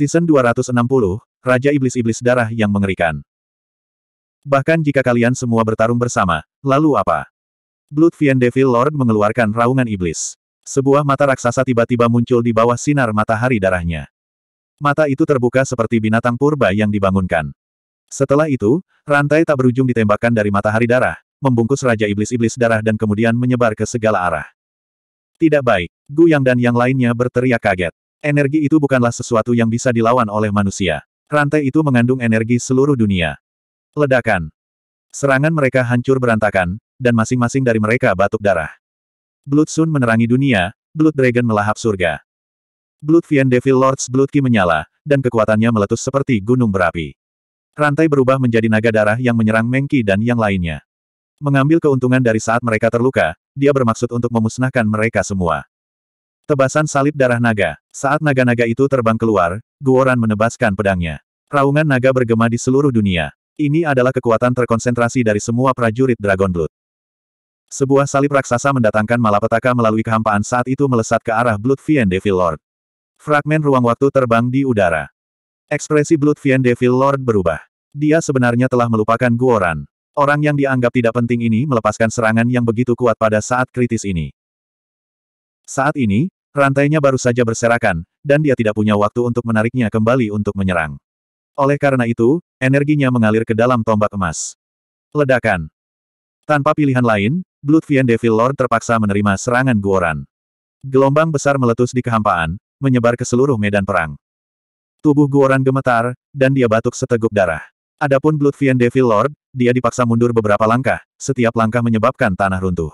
Season 260, Raja Iblis-Iblis Darah yang Mengerikan. Bahkan jika kalian semua bertarung bersama, lalu apa? Blood Fiend Devil Lord mengeluarkan raungan iblis. Sebuah mata raksasa tiba-tiba muncul di bawah sinar matahari darahnya. Mata itu terbuka seperti binatang purba yang dibangunkan. Setelah itu, rantai tak berujung ditembakkan dari matahari darah, membungkus Raja Iblis-Iblis Darah dan kemudian menyebar ke segala arah. Tidak baik, Gu Yang dan yang lainnya berteriak kaget. Energi itu bukanlah sesuatu yang bisa dilawan oleh manusia. Rantai itu mengandung energi seluruh dunia. Ledakan. Serangan mereka hancur berantakan, dan masing-masing dari mereka batuk darah. Blood Sun menerangi dunia, Blood Dragon melahap surga. Blood Fiend Devil Lords Blood Ki menyala, dan kekuatannya meletus seperti gunung berapi. Rantai berubah menjadi naga darah yang menyerang Mengki dan yang lainnya. Mengambil keuntungan dari saat mereka terluka, dia bermaksud untuk memusnahkan mereka semua. Tebasan salib darah naga. Saat naga-naga itu terbang keluar, Guoran menebaskan pedangnya. Raungan naga bergema di seluruh dunia. Ini adalah kekuatan terkonsentrasi dari semua prajurit Dragon Blood. Sebuah salib raksasa mendatangkan malapetaka melalui kehampaan saat itu melesat ke arah Blood Fiend Devil Lord. Fragmen ruang waktu terbang di udara. Ekspresi Blood Fiend Devil Lord berubah. Dia sebenarnya telah melupakan Guoran. Orang yang dianggap tidak penting ini melepaskan serangan yang begitu kuat pada saat kritis ini. Saat ini, Rantainya baru saja berserakan, dan dia tidak punya waktu untuk menariknya kembali untuk menyerang. Oleh karena itu, energinya mengalir ke dalam tombak emas. Ledakan. Tanpa pilihan lain, Bloodfiend Devil Lord terpaksa menerima serangan Guoran. Gelombang besar meletus di kehampaan, menyebar ke seluruh medan perang. Tubuh Guoran gemetar, dan dia batuk seteguk darah. Adapun Bloodfiend Devil Lord, dia dipaksa mundur beberapa langkah, setiap langkah menyebabkan tanah runtuh.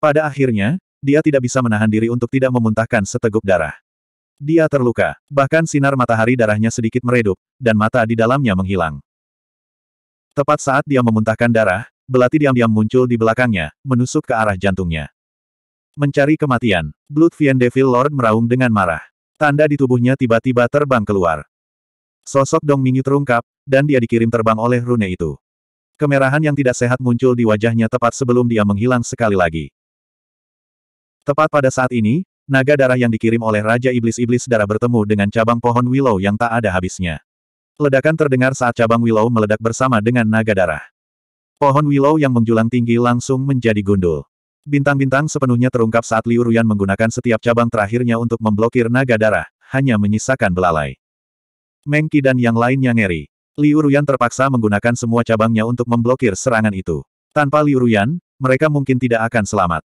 Pada akhirnya, dia tidak bisa menahan diri untuk tidak memuntahkan seteguk darah. Dia terluka, bahkan sinar matahari darahnya sedikit meredup, dan mata di dalamnya menghilang. Tepat saat dia memuntahkan darah, belati diam-diam muncul di belakangnya, menusuk ke arah jantungnya. Mencari kematian, Blood Fiend Devil Lord meraung dengan marah. Tanda di tubuhnya tiba-tiba terbang keluar. Sosok Dong Mingyu terungkap, dan dia dikirim terbang oleh rune itu. Kemerahan yang tidak sehat muncul di wajahnya tepat sebelum dia menghilang sekali lagi. Tepat pada saat ini, naga darah yang dikirim oleh Raja Iblis-Iblis darah bertemu dengan cabang pohon Willow yang tak ada habisnya. Ledakan terdengar saat cabang Willow meledak bersama dengan naga darah. Pohon Willow yang menjulang tinggi langsung menjadi gundul. Bintang-bintang sepenuhnya terungkap saat Liu Ruyan menggunakan setiap cabang terakhirnya untuk memblokir naga darah, hanya menyisakan belalai. Mengki dan yang lainnya ngeri. Liu Ruyan terpaksa menggunakan semua cabangnya untuk memblokir serangan itu. Tanpa Liu Ruyan, mereka mungkin tidak akan selamat.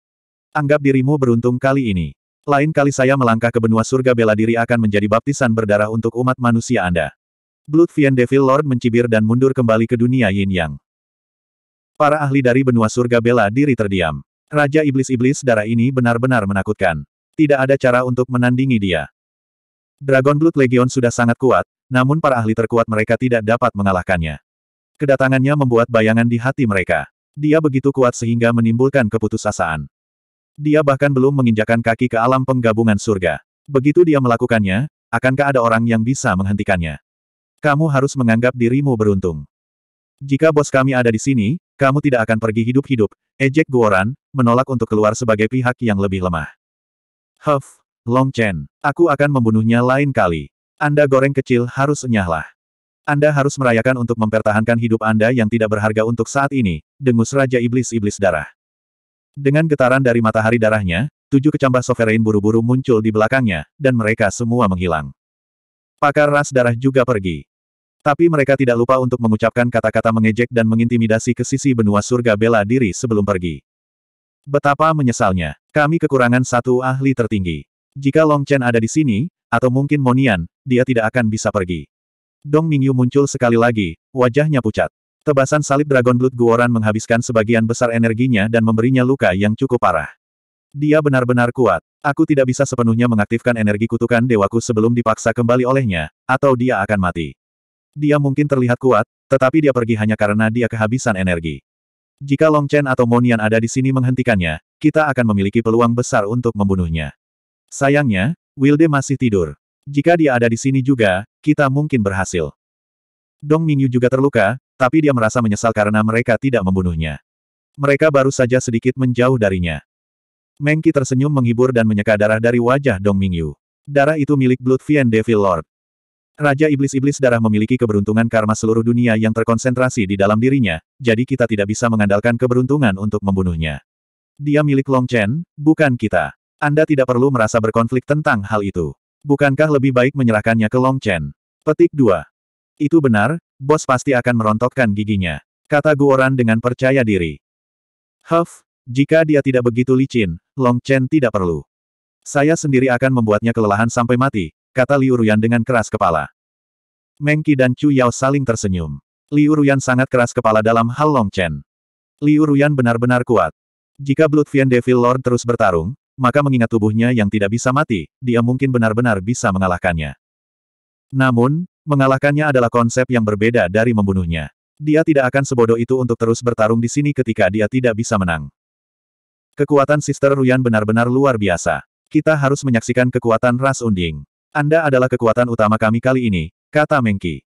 Anggap dirimu beruntung kali ini. Lain kali saya melangkah ke benua surga bela diri akan menjadi baptisan berdarah untuk umat manusia Anda. Blood Bloodfiend Devil Lord mencibir dan mundur kembali ke dunia Yin Yang. Para ahli dari benua surga bela diri terdiam. Raja Iblis-Iblis darah ini benar-benar menakutkan. Tidak ada cara untuk menandingi dia. Dragon Blood Legion sudah sangat kuat, namun para ahli terkuat mereka tidak dapat mengalahkannya. Kedatangannya membuat bayangan di hati mereka. Dia begitu kuat sehingga menimbulkan keputusasaan. Dia bahkan belum menginjakan kaki ke alam penggabungan surga. Begitu dia melakukannya, akankah ada orang yang bisa menghentikannya? Kamu harus menganggap dirimu beruntung. Jika bos kami ada di sini, kamu tidak akan pergi hidup-hidup. Ejek Guoran, menolak untuk keluar sebagai pihak yang lebih lemah. Huff, Long Chen, aku akan membunuhnya lain kali. Anda goreng kecil harus enyahlah. Anda harus merayakan untuk mempertahankan hidup Anda yang tidak berharga untuk saat ini, dengus Raja Iblis-Iblis Darah. Dengan getaran dari matahari darahnya, tujuh kecambah sovereign buru-buru muncul di belakangnya, dan mereka semua menghilang. Pakar ras darah juga pergi. Tapi mereka tidak lupa untuk mengucapkan kata-kata mengejek dan mengintimidasi ke sisi benua surga bela diri sebelum pergi. Betapa menyesalnya, kami kekurangan satu ahli tertinggi. Jika Long Chen ada di sini, atau mungkin Monian, dia tidak akan bisa pergi. Dong Mingyu muncul sekali lagi, wajahnya pucat. Tebasan salib Dragon Blood Guoran menghabiskan sebagian besar energinya dan memberinya luka yang cukup parah. Dia benar-benar kuat. Aku tidak bisa sepenuhnya mengaktifkan energi kutukan dewaku sebelum dipaksa kembali olehnya, atau dia akan mati. Dia mungkin terlihat kuat, tetapi dia pergi hanya karena dia kehabisan energi. Jika Long Chen atau Monian ada di sini menghentikannya, kita akan memiliki peluang besar untuk membunuhnya. Sayangnya, Wilde masih tidur. Jika dia ada di sini juga, kita mungkin berhasil. Dong Mingyu juga terluka, tapi dia merasa menyesal karena mereka tidak membunuhnya. Mereka baru saja sedikit menjauh darinya. Mengki tersenyum menghibur dan menyeka darah dari wajah Dong Mingyu. Darah itu milik Blood Vian Devil Lord. Raja Iblis-Iblis Darah memiliki keberuntungan karma seluruh dunia yang terkonsentrasi di dalam dirinya, jadi kita tidak bisa mengandalkan keberuntungan untuk membunuhnya. Dia milik Long Chen, bukan kita. Anda tidak perlu merasa berkonflik tentang hal itu. Bukankah lebih baik menyerahkannya ke Long Chen? Petik 2. Itu benar, bos pasti akan merontokkan giginya. Kata Guoran dengan percaya diri. Huff, jika dia tidak begitu licin, Long Chen tidak perlu. Saya sendiri akan membuatnya kelelahan sampai mati, kata Liu Ruyan dengan keras kepala. Mengki dan Chu Yao saling tersenyum. Liu Ruyan sangat keras kepala dalam hal Long Chen. Liu Ruyan benar-benar kuat. Jika Bloodfiend Devil Lord terus bertarung, maka mengingat tubuhnya yang tidak bisa mati, dia mungkin benar-benar bisa mengalahkannya. Namun, Mengalahkannya adalah konsep yang berbeda dari membunuhnya. Dia tidak akan sebodoh itu untuk terus bertarung di sini ketika dia tidak bisa menang. Kekuatan Sister Ruyan benar-benar luar biasa. Kita harus menyaksikan kekuatan ras unding. Anda adalah kekuatan utama kami kali ini, kata Mengki.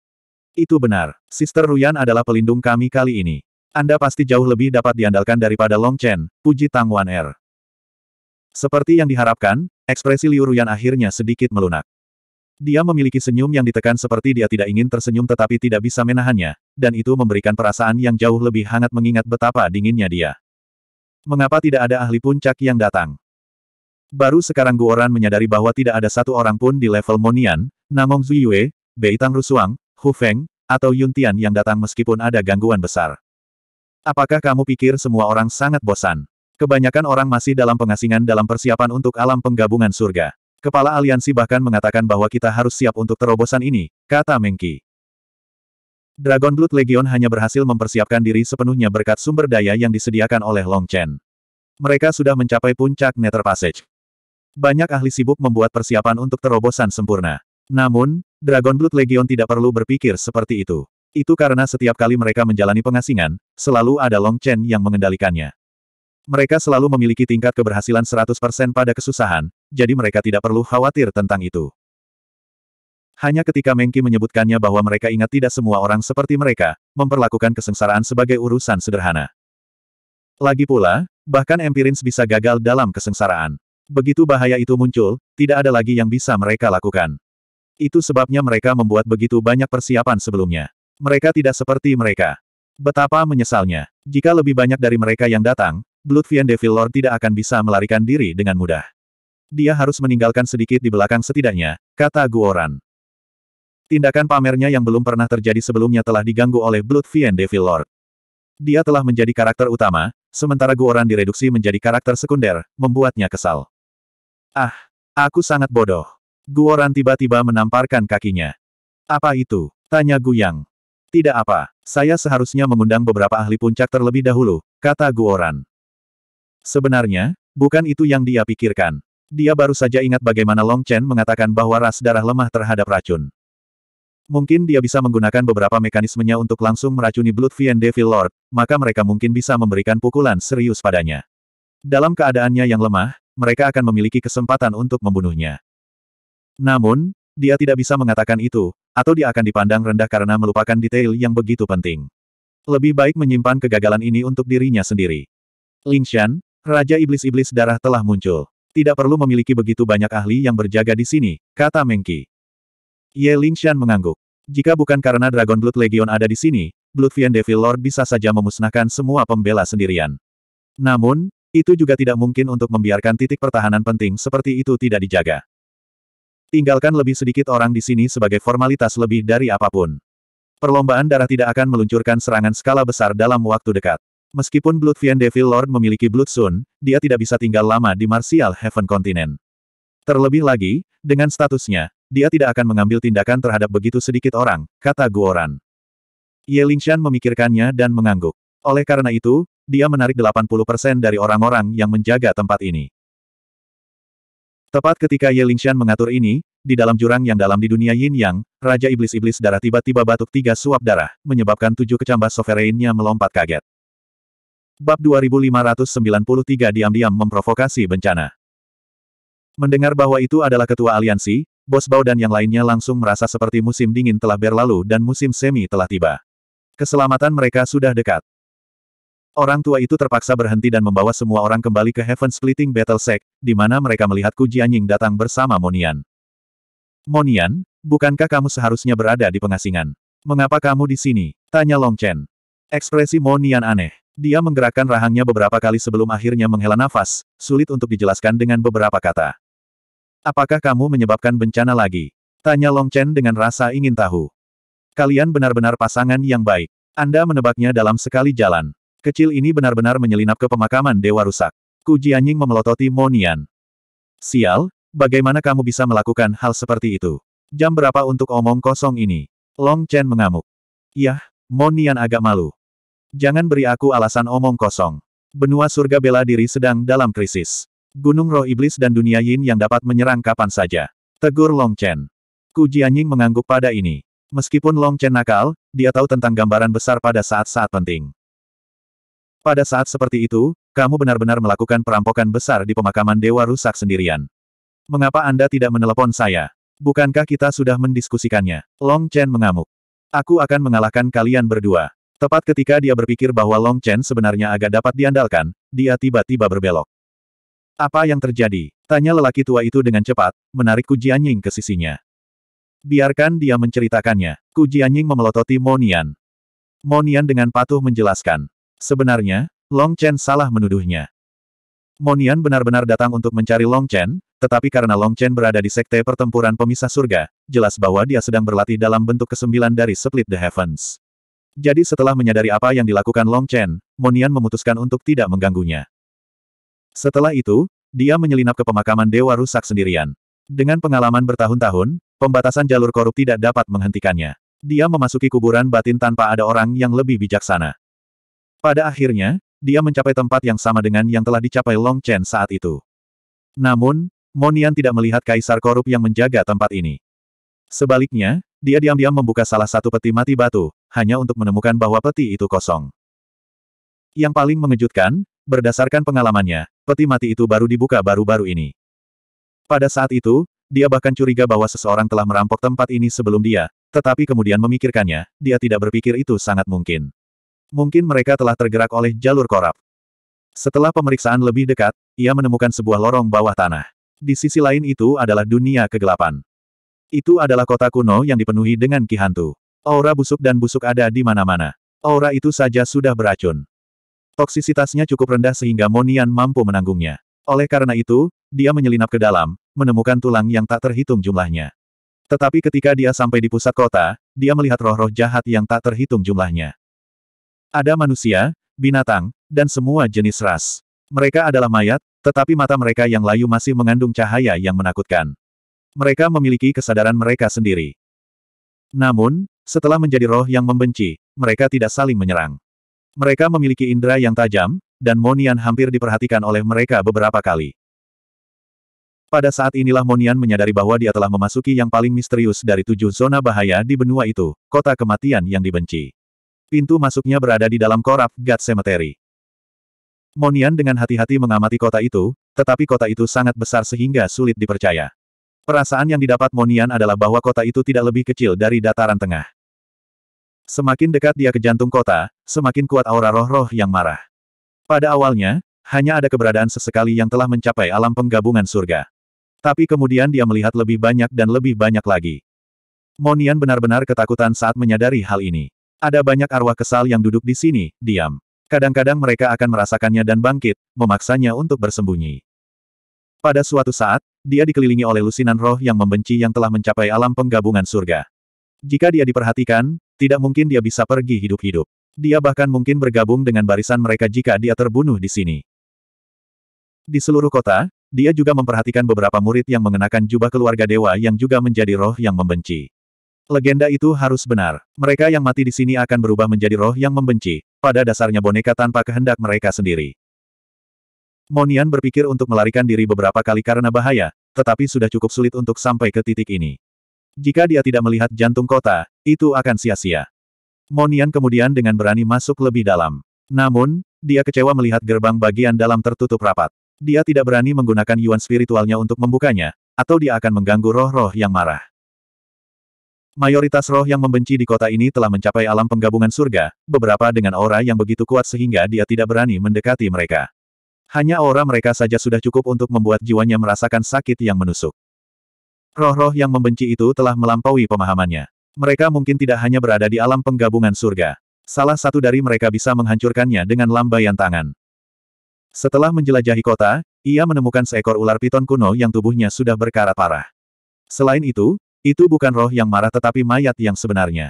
Itu benar, Sister Ruyan adalah pelindung kami kali ini. Anda pasti jauh lebih dapat diandalkan daripada Long Chen, puji Tang Wan Er. Seperti yang diharapkan, ekspresi Liu Ruyan akhirnya sedikit melunak. Dia memiliki senyum yang ditekan seperti dia tidak ingin tersenyum tetapi tidak bisa menahannya, dan itu memberikan perasaan yang jauh lebih hangat mengingat betapa dinginnya dia. Mengapa tidak ada ahli puncak yang datang? Baru sekarang Guoran menyadari bahwa tidak ada satu orang pun di level Monian, Namong Zuyue, Tang Rusuang, Hu Feng, atau Yuntian yang datang meskipun ada gangguan besar. Apakah kamu pikir semua orang sangat bosan? Kebanyakan orang masih dalam pengasingan dalam persiapan untuk alam penggabungan surga. Kepala aliansi bahkan mengatakan bahwa kita harus siap untuk terobosan ini, kata Mengki. Dragon Blood Legion hanya berhasil mempersiapkan diri sepenuhnya berkat sumber daya yang disediakan oleh Long Chen. Mereka sudah mencapai puncak Nether Passage. Banyak ahli sibuk membuat persiapan untuk terobosan sempurna. Namun, Dragon Blood Legion tidak perlu berpikir seperti itu. Itu karena setiap kali mereka menjalani pengasingan, selalu ada Long Chen yang mengendalikannya. Mereka selalu memiliki tingkat keberhasilan 100% pada kesusahan, jadi mereka tidak perlu khawatir tentang itu. Hanya ketika Mengki menyebutkannya bahwa mereka ingat tidak semua orang seperti mereka, memperlakukan kesengsaraan sebagai urusan sederhana. Lagi pula, bahkan empirins bisa gagal dalam kesengsaraan. Begitu bahaya itu muncul, tidak ada lagi yang bisa mereka lakukan. Itu sebabnya mereka membuat begitu banyak persiapan sebelumnya. Mereka tidak seperti mereka. Betapa menyesalnya. Jika lebih banyak dari mereka yang datang, Bloodfiend Devil Lord tidak akan bisa melarikan diri dengan mudah. Dia harus meninggalkan sedikit di belakang setidaknya, kata Guoran. Tindakan pamernya yang belum pernah terjadi sebelumnya telah diganggu oleh Bloodfiend Devil Lord. Dia telah menjadi karakter utama, sementara Guoran direduksi menjadi karakter sekunder, membuatnya kesal. Ah, aku sangat bodoh. Guoran tiba-tiba menamparkan kakinya. Apa itu? Tanya Guyang. Tidak apa, saya seharusnya mengundang beberapa ahli puncak terlebih dahulu, kata Guoran. Sebenarnya, bukan itu yang dia pikirkan. Dia baru saja ingat bagaimana Long Chen mengatakan bahwa ras darah lemah terhadap racun. Mungkin dia bisa menggunakan beberapa mekanismenya untuk langsung meracuni Bloodfiend Devil Lord, maka mereka mungkin bisa memberikan pukulan serius padanya. Dalam keadaannya yang lemah, mereka akan memiliki kesempatan untuk membunuhnya. Namun, dia tidak bisa mengatakan itu, atau dia akan dipandang rendah karena melupakan detail yang begitu penting. Lebih baik menyimpan kegagalan ini untuk dirinya sendiri. Ling Shan, Raja Iblis-Iblis Darah telah muncul. Tidak perlu memiliki begitu banyak ahli yang berjaga di sini, kata Mengki. Ye Lingshan mengangguk. Jika bukan karena Dragon Blood Legion ada di sini, Bloodfiend Devil Lord bisa saja memusnahkan semua pembela sendirian. Namun, itu juga tidak mungkin untuk membiarkan titik pertahanan penting seperti itu tidak dijaga. Tinggalkan lebih sedikit orang di sini sebagai formalitas lebih dari apapun. Perlombaan darah tidak akan meluncurkan serangan skala besar dalam waktu dekat. Meskipun Bloodfiend Devil Lord memiliki Blood Sun, dia tidak bisa tinggal lama di Martial Heaven Continent. Terlebih lagi, dengan statusnya, dia tidak akan mengambil tindakan terhadap begitu sedikit orang, kata Guoran. Ye Lingshan memikirkannya dan mengangguk. Oleh karena itu, dia menarik 80% dari orang-orang yang menjaga tempat ini. Tepat ketika Ye Lingshan mengatur ini, di dalam jurang yang dalam di dunia Yin Yang, Raja Iblis-Iblis Darah tiba-tiba batuk tiga suap darah, menyebabkan tujuh kecambah sovereignnya melompat kaget. Bab 2593 diam-diam memprovokasi bencana. Mendengar bahwa itu adalah ketua aliansi, Bos Bau dan yang lainnya langsung merasa seperti musim dingin telah berlalu dan musim semi telah tiba. Keselamatan mereka sudah dekat. Orang tua itu terpaksa berhenti dan membawa semua orang kembali ke Heaven Splitting Battle Sect, di mana mereka melihat Ku Jianying datang bersama Monian. Monian, bukankah kamu seharusnya berada di pengasingan? Mengapa kamu di sini? Tanya Long Chen. Ekspresi Monian aneh. Dia menggerakkan rahangnya beberapa kali sebelum akhirnya menghela nafas, sulit untuk dijelaskan dengan beberapa kata. Apakah kamu menyebabkan bencana lagi? Tanya Long Chen dengan rasa ingin tahu. Kalian benar-benar pasangan yang baik. Anda menebaknya dalam sekali jalan. Kecil ini benar-benar menyelinap ke pemakaman Dewa Rusak. Ku Ying memelototi Monian. Sial, bagaimana kamu bisa melakukan hal seperti itu? Jam berapa untuk omong kosong ini? Long Chen mengamuk. Yah, Monian agak malu. Jangan beri aku alasan omong kosong. Benua surga bela diri sedang dalam krisis. Gunung roh iblis dan dunia yin yang dapat menyerang kapan saja. Tegur Long Chen. Ku Jianying mengangguk pada ini. Meskipun Long Chen nakal, dia tahu tentang gambaran besar pada saat-saat penting. Pada saat seperti itu, kamu benar-benar melakukan perampokan besar di pemakaman Dewa Rusak sendirian. Mengapa Anda tidak menelepon saya? Bukankah kita sudah mendiskusikannya? Long Chen mengamuk. Aku akan mengalahkan kalian berdua. Tepat ketika dia berpikir bahwa Long Chen sebenarnya agak dapat diandalkan, dia tiba-tiba berbelok. Apa yang terjadi? Tanya lelaki tua itu dengan cepat, menarik Ku Jianying ke sisinya. Biarkan dia menceritakannya. Ku Jianying memelototi Monian. Monian dengan patuh menjelaskan. Sebenarnya, Long Chen salah menuduhnya. Monian benar-benar datang untuk mencari Long Chen, tetapi karena Long Chen berada di sekte pertempuran pemisah surga, jelas bahwa dia sedang berlatih dalam bentuk kesembilan dari Split the Heavens. Jadi setelah menyadari apa yang dilakukan Long Chen, Monian memutuskan untuk tidak mengganggunya. Setelah itu, dia menyelinap ke pemakaman Dewa Rusak sendirian. Dengan pengalaman bertahun-tahun, pembatasan jalur korup tidak dapat menghentikannya. Dia memasuki kuburan batin tanpa ada orang yang lebih bijaksana. Pada akhirnya, dia mencapai tempat yang sama dengan yang telah dicapai Long Chen saat itu. Namun, Monian tidak melihat kaisar korup yang menjaga tempat ini. Sebaliknya, dia diam-diam membuka salah satu peti mati batu, hanya untuk menemukan bahwa peti itu kosong. Yang paling mengejutkan, berdasarkan pengalamannya, peti mati itu baru dibuka baru-baru ini. Pada saat itu, dia bahkan curiga bahwa seseorang telah merampok tempat ini sebelum dia, tetapi kemudian memikirkannya, dia tidak berpikir itu sangat mungkin. Mungkin mereka telah tergerak oleh jalur korap. Setelah pemeriksaan lebih dekat, ia menemukan sebuah lorong bawah tanah. Di sisi lain itu adalah dunia kegelapan. Itu adalah kota kuno yang dipenuhi dengan kihantu. Aura busuk dan busuk ada di mana-mana. Aura itu saja sudah beracun. Toksisitasnya cukup rendah sehingga Monian mampu menanggungnya. Oleh karena itu, dia menyelinap ke dalam, menemukan tulang yang tak terhitung jumlahnya. Tetapi ketika dia sampai di pusat kota, dia melihat roh-roh jahat yang tak terhitung jumlahnya. Ada manusia, binatang, dan semua jenis ras. Mereka adalah mayat, tetapi mata mereka yang layu masih mengandung cahaya yang menakutkan. Mereka memiliki kesadaran mereka sendiri. Namun, setelah menjadi roh yang membenci, mereka tidak saling menyerang. Mereka memiliki indera yang tajam, dan Monian hampir diperhatikan oleh mereka beberapa kali. Pada saat inilah Monian menyadari bahwa dia telah memasuki yang paling misterius dari tujuh zona bahaya di benua itu, kota kematian yang dibenci. Pintu masuknya berada di dalam korab God Cemetery. Monian dengan hati-hati mengamati kota itu, tetapi kota itu sangat besar sehingga sulit dipercaya. Perasaan yang didapat Monian adalah bahwa kota itu tidak lebih kecil dari dataran tengah. Semakin dekat dia ke jantung kota, semakin kuat aura roh-roh yang marah. Pada awalnya, hanya ada keberadaan sesekali yang telah mencapai alam penggabungan surga. Tapi kemudian dia melihat lebih banyak dan lebih banyak lagi. Monian benar-benar ketakutan saat menyadari hal ini. Ada banyak arwah kesal yang duduk di sini, diam. Kadang-kadang mereka akan merasakannya dan bangkit, memaksanya untuk bersembunyi. Pada suatu saat, dia dikelilingi oleh lusinan roh yang membenci yang telah mencapai alam penggabungan surga. Jika dia diperhatikan, tidak mungkin dia bisa pergi hidup-hidup. Dia bahkan mungkin bergabung dengan barisan mereka jika dia terbunuh di sini. Di seluruh kota, dia juga memperhatikan beberapa murid yang mengenakan jubah keluarga dewa yang juga menjadi roh yang membenci. Legenda itu harus benar. Mereka yang mati di sini akan berubah menjadi roh yang membenci, pada dasarnya boneka tanpa kehendak mereka sendiri. Monian berpikir untuk melarikan diri beberapa kali karena bahaya, tetapi sudah cukup sulit untuk sampai ke titik ini. Jika dia tidak melihat jantung kota, itu akan sia-sia. Monian kemudian dengan berani masuk lebih dalam. Namun, dia kecewa melihat gerbang bagian dalam tertutup rapat. Dia tidak berani menggunakan yuan spiritualnya untuk membukanya, atau dia akan mengganggu roh-roh yang marah. Mayoritas roh yang membenci di kota ini telah mencapai alam penggabungan surga, beberapa dengan aura yang begitu kuat sehingga dia tidak berani mendekati mereka. Hanya aura mereka saja sudah cukup untuk membuat jiwanya merasakan sakit yang menusuk. Roh-roh yang membenci itu telah melampaui pemahamannya. Mereka mungkin tidak hanya berada di alam penggabungan surga. Salah satu dari mereka bisa menghancurkannya dengan lambaian tangan. Setelah menjelajahi kota, ia menemukan seekor ular piton kuno yang tubuhnya sudah berkarat parah. Selain itu, itu bukan roh yang marah tetapi mayat yang sebenarnya.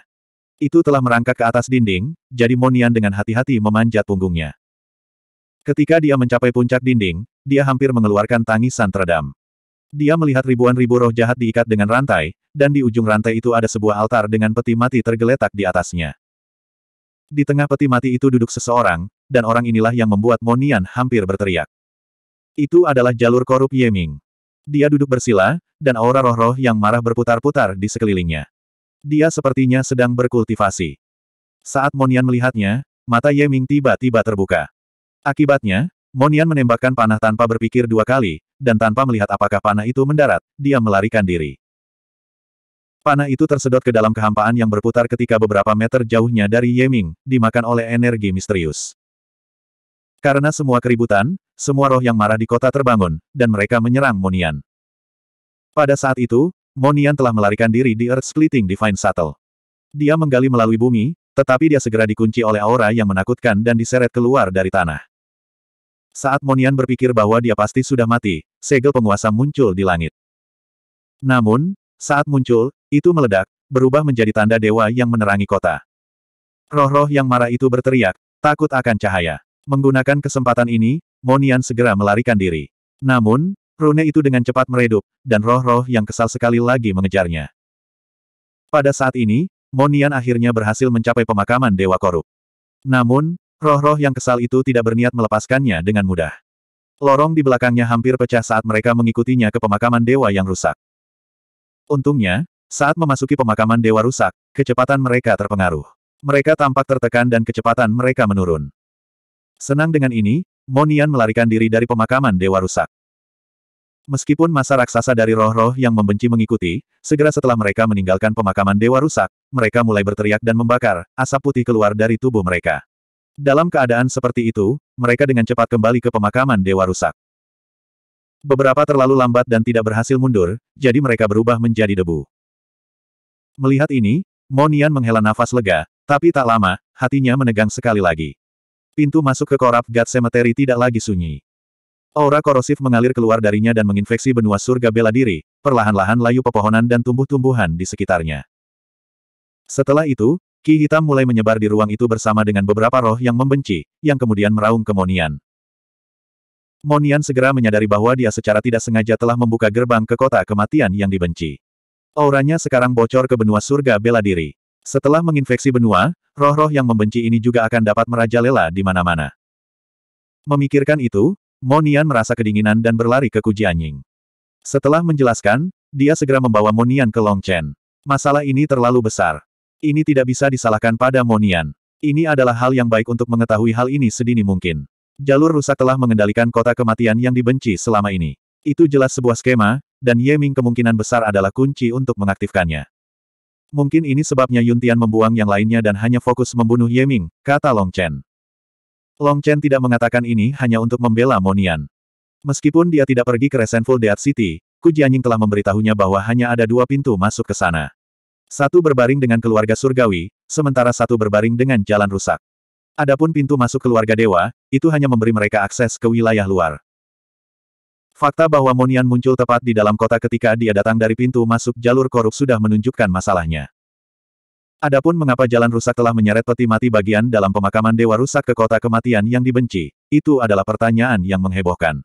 Itu telah merangkak ke atas dinding, jadi Monian dengan hati-hati memanjat punggungnya. Ketika dia mencapai puncak dinding, dia hampir mengeluarkan tangisan teredam. Dia melihat ribuan ribu roh jahat diikat dengan rantai, dan di ujung rantai itu ada sebuah altar dengan peti mati tergeletak di atasnya. Di tengah peti mati itu duduk seseorang, dan orang inilah yang membuat Monian hampir berteriak. Itu adalah jalur korup Yeming. Dia duduk bersila, dan aura roh-roh yang marah berputar-putar di sekelilingnya. Dia sepertinya sedang berkultivasi. Saat Monian melihatnya, mata Yeming tiba-tiba terbuka. Akibatnya, Monian menembakkan panah tanpa berpikir dua kali, dan tanpa melihat apakah panah itu mendarat, dia melarikan diri. Panah itu tersedot ke dalam kehampaan yang berputar ketika beberapa meter jauhnya dari Yeming, dimakan oleh energi misterius. Karena semua keributan, semua roh yang marah di kota terbangun, dan mereka menyerang Monian. Pada saat itu, Monian telah melarikan diri di Earth Splitting Divine Shuttle. Dia menggali melalui bumi, tetapi dia segera dikunci oleh aura yang menakutkan dan diseret keluar dari tanah. Saat Monian berpikir bahwa dia pasti sudah mati, segel penguasa muncul di langit. Namun, saat muncul, itu meledak, berubah menjadi tanda dewa yang menerangi kota. Roh-roh yang marah itu berteriak, takut akan cahaya. Menggunakan kesempatan ini, Monian segera melarikan diri. Namun, rune itu dengan cepat meredup, dan roh-roh yang kesal sekali lagi mengejarnya. Pada saat ini, Monian akhirnya berhasil mencapai pemakaman Dewa Korup. Namun, Roh-roh yang kesal itu tidak berniat melepaskannya dengan mudah. Lorong di belakangnya hampir pecah saat mereka mengikutinya ke pemakaman dewa yang rusak. Untungnya, saat memasuki pemakaman dewa rusak, kecepatan mereka terpengaruh. Mereka tampak tertekan dan kecepatan mereka menurun. Senang dengan ini, Monian melarikan diri dari pemakaman dewa rusak. Meskipun masa raksasa dari roh-roh yang membenci mengikuti, segera setelah mereka meninggalkan pemakaman dewa rusak, mereka mulai berteriak dan membakar, asap putih keluar dari tubuh mereka. Dalam keadaan seperti itu, mereka dengan cepat kembali ke pemakaman Dewa Rusak. Beberapa terlalu lambat dan tidak berhasil mundur, jadi mereka berubah menjadi debu. Melihat ini, Monian menghela nafas lega, tapi tak lama, hatinya menegang sekali lagi. Pintu masuk ke Korab God Cemetery tidak lagi sunyi. Aura korosif mengalir keluar darinya dan menginfeksi benua surga bela diri, perlahan-lahan layu pepohonan dan tumbuh-tumbuhan di sekitarnya. Setelah itu, Ki hitam mulai menyebar di ruang itu bersama dengan beberapa roh yang membenci, yang kemudian meraung ke Monian. Monian segera menyadari bahwa dia secara tidak sengaja telah membuka gerbang ke kota kematian yang dibenci. Auranya sekarang bocor ke benua surga bela diri. Setelah menginfeksi benua, roh-roh yang membenci ini juga akan dapat merajalela di mana-mana. Memikirkan itu, Monian merasa kedinginan dan berlari ke Kuji anjing. Setelah menjelaskan, dia segera membawa Monian ke Longchen. Masalah ini terlalu besar. Ini tidak bisa disalahkan pada Monian. Ini adalah hal yang baik untuk mengetahui hal ini sedini mungkin. Jalur rusak telah mengendalikan kota kematian yang dibenci selama ini. Itu jelas sebuah skema, dan Ye Ming kemungkinan besar adalah kunci untuk mengaktifkannya. Mungkin ini sebabnya Yun Tian membuang yang lainnya dan hanya fokus membunuh Ye Ming. kata Long Chen. Long Chen tidak mengatakan ini hanya untuk membela Monian. Meskipun dia tidak pergi ke Resenful Dead City, Ku Jianying telah memberitahunya bahwa hanya ada dua pintu masuk ke sana. Satu berbaring dengan keluarga surgawi, sementara satu berbaring dengan jalan rusak. Adapun pintu masuk keluarga dewa, itu hanya memberi mereka akses ke wilayah luar. Fakta bahwa Monian muncul tepat di dalam kota ketika dia datang dari pintu masuk jalur korup sudah menunjukkan masalahnya. Adapun mengapa jalan rusak telah menyeret peti mati bagian dalam pemakaman dewa rusak ke kota kematian yang dibenci, itu adalah pertanyaan yang menghebohkan.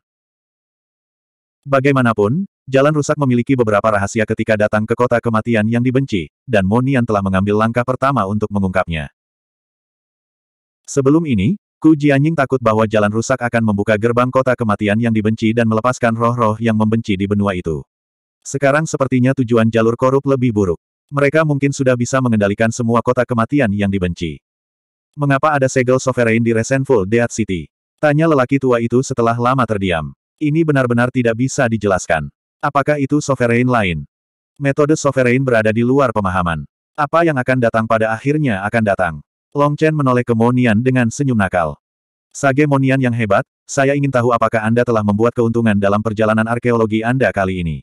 Bagaimanapun, Jalan rusak memiliki beberapa rahasia ketika datang ke kota kematian yang dibenci, dan Monian telah mengambil langkah pertama untuk mengungkapnya. Sebelum ini, Ku Jianying takut bahwa jalan rusak akan membuka gerbang kota kematian yang dibenci dan melepaskan roh-roh yang membenci di benua itu. Sekarang sepertinya tujuan jalur korup lebih buruk. Mereka mungkin sudah bisa mengendalikan semua kota kematian yang dibenci. Mengapa ada segel sovereign di Resenful Dead City? Tanya lelaki tua itu setelah lama terdiam. Ini benar-benar tidak bisa dijelaskan. Apakah itu sovereign lain? Metode sovereign berada di luar pemahaman. Apa yang akan datang pada akhirnya akan datang. Long Chen menoleh ke Monian dengan senyum nakal. Sage Monian yang hebat, saya ingin tahu apakah Anda telah membuat keuntungan dalam perjalanan arkeologi Anda kali ini.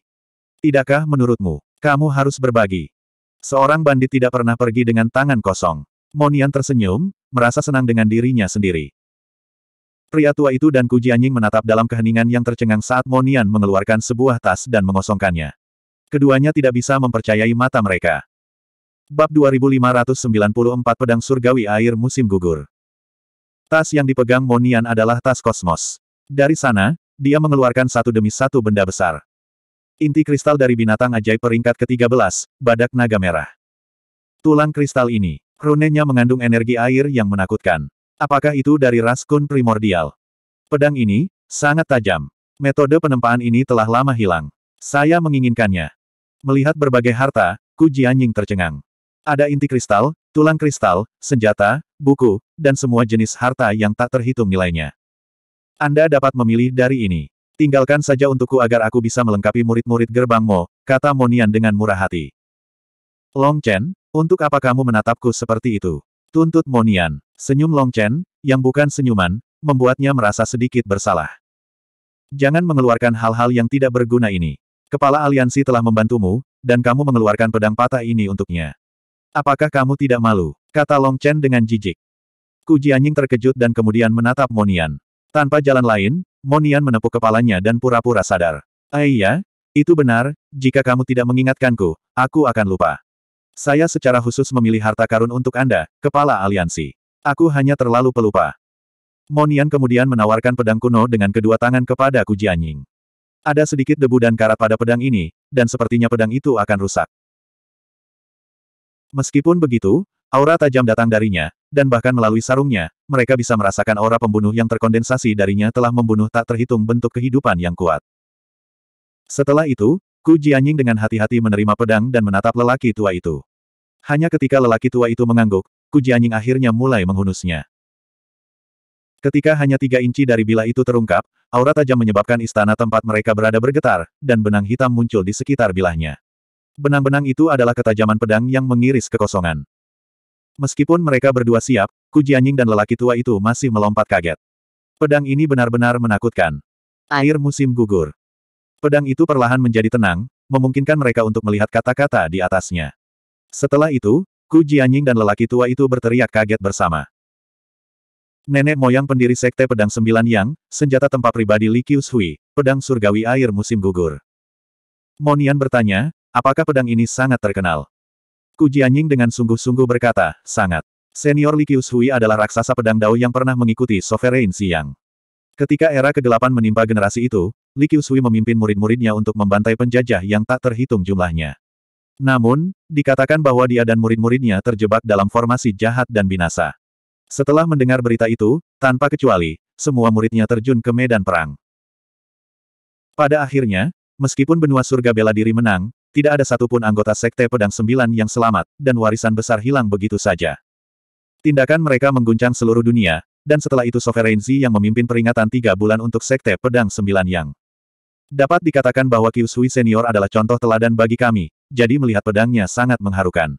Tidakkah menurutmu, kamu harus berbagi? Seorang bandit tidak pernah pergi dengan tangan kosong. Monian tersenyum, merasa senang dengan dirinya sendiri. Pria tua itu dan Jianying menatap dalam keheningan yang tercengang saat Monian mengeluarkan sebuah tas dan mengosongkannya. Keduanya tidak bisa mempercayai mata mereka. Bab 2594 Pedang Surgawi Air Musim Gugur Tas yang dipegang Monian adalah tas kosmos. Dari sana, dia mengeluarkan satu demi satu benda besar. Inti kristal dari binatang ajaib peringkat ke-13, badak naga merah. Tulang kristal ini, runenya mengandung energi air yang menakutkan. Apakah itu dari ras kun primordial? Pedang ini, sangat tajam. Metode penempaan ini telah lama hilang. Saya menginginkannya. Melihat berbagai harta, Ku Jianying tercengang. Ada inti kristal, tulang kristal, senjata, buku, dan semua jenis harta yang tak terhitung nilainya. Anda dapat memilih dari ini. Tinggalkan saja untukku agar aku bisa melengkapi murid-murid gerbang Mo, kata Monian dengan murah hati. Long Chen, untuk apa kamu menatapku seperti itu? Tuntut Monian, senyum Long Chen, yang bukan senyuman, membuatnya merasa sedikit bersalah. Jangan mengeluarkan hal-hal yang tidak berguna ini. Kepala aliansi telah membantumu, dan kamu mengeluarkan pedang patah ini untuknya. Apakah kamu tidak malu? Kata Long Chen dengan jijik. Ku Jianying terkejut dan kemudian menatap Monian. Tanpa jalan lain, Monian menepuk kepalanya dan pura-pura sadar. Aiyah, ah, itu benar, jika kamu tidak mengingatkanku, aku akan lupa. Saya secara khusus memilih harta karun untuk Anda, Kepala Aliansi. Aku hanya terlalu pelupa. Monian kemudian menawarkan pedang kuno dengan kedua tangan kepada Kujianying. Ada sedikit debu dan karat pada pedang ini, dan sepertinya pedang itu akan rusak. Meskipun begitu, aura tajam datang darinya, dan bahkan melalui sarungnya, mereka bisa merasakan aura pembunuh yang terkondensasi darinya telah membunuh tak terhitung bentuk kehidupan yang kuat. Setelah itu, Ku Jianying dengan hati-hati menerima pedang dan menatap lelaki tua itu. Hanya ketika lelaki tua itu mengangguk, Ku Jianying akhirnya mulai menghunusnya. Ketika hanya tiga inci dari bila itu terungkap, aura tajam menyebabkan istana tempat mereka berada bergetar, dan benang hitam muncul di sekitar bilahnya. Benang-benang itu adalah ketajaman pedang yang mengiris kekosongan. Meskipun mereka berdua siap, Ku Jianying dan lelaki tua itu masih melompat kaget. Pedang ini benar-benar menakutkan. Air musim gugur. Pedang itu perlahan menjadi tenang, memungkinkan mereka untuk melihat kata-kata di atasnya. Setelah itu, Ku Jianying dan lelaki tua itu berteriak kaget bersama. Nenek moyang pendiri Sekte Pedang Sembilan Yang, senjata tempat pribadi Li Qiushui, pedang surgawi air musim gugur. Monian bertanya, apakah pedang ini sangat terkenal? Ku Jianying dengan sungguh-sungguh berkata, sangat. Senior Li Qiushui adalah raksasa pedang Dao yang pernah mengikuti Sovereign Siang. Ketika era kegelapan menimpa generasi itu, Li Qiushui memimpin murid-muridnya untuk membantai penjajah yang tak terhitung jumlahnya. Namun, dikatakan bahwa dia dan murid-muridnya terjebak dalam formasi jahat dan binasa. Setelah mendengar berita itu, tanpa kecuali, semua muridnya terjun ke medan perang. Pada akhirnya, meskipun benua surga bela diri menang, tidak ada satupun anggota Sekte Pedang Sembilan yang selamat, dan warisan besar hilang begitu saja. Tindakan mereka mengguncang seluruh dunia, dan setelah itu Z yang memimpin peringatan tiga bulan untuk Sekte Pedang Sembilan Yang. Dapat dikatakan bahwa Kyushui senior adalah contoh teladan bagi kami, jadi melihat pedangnya sangat mengharukan.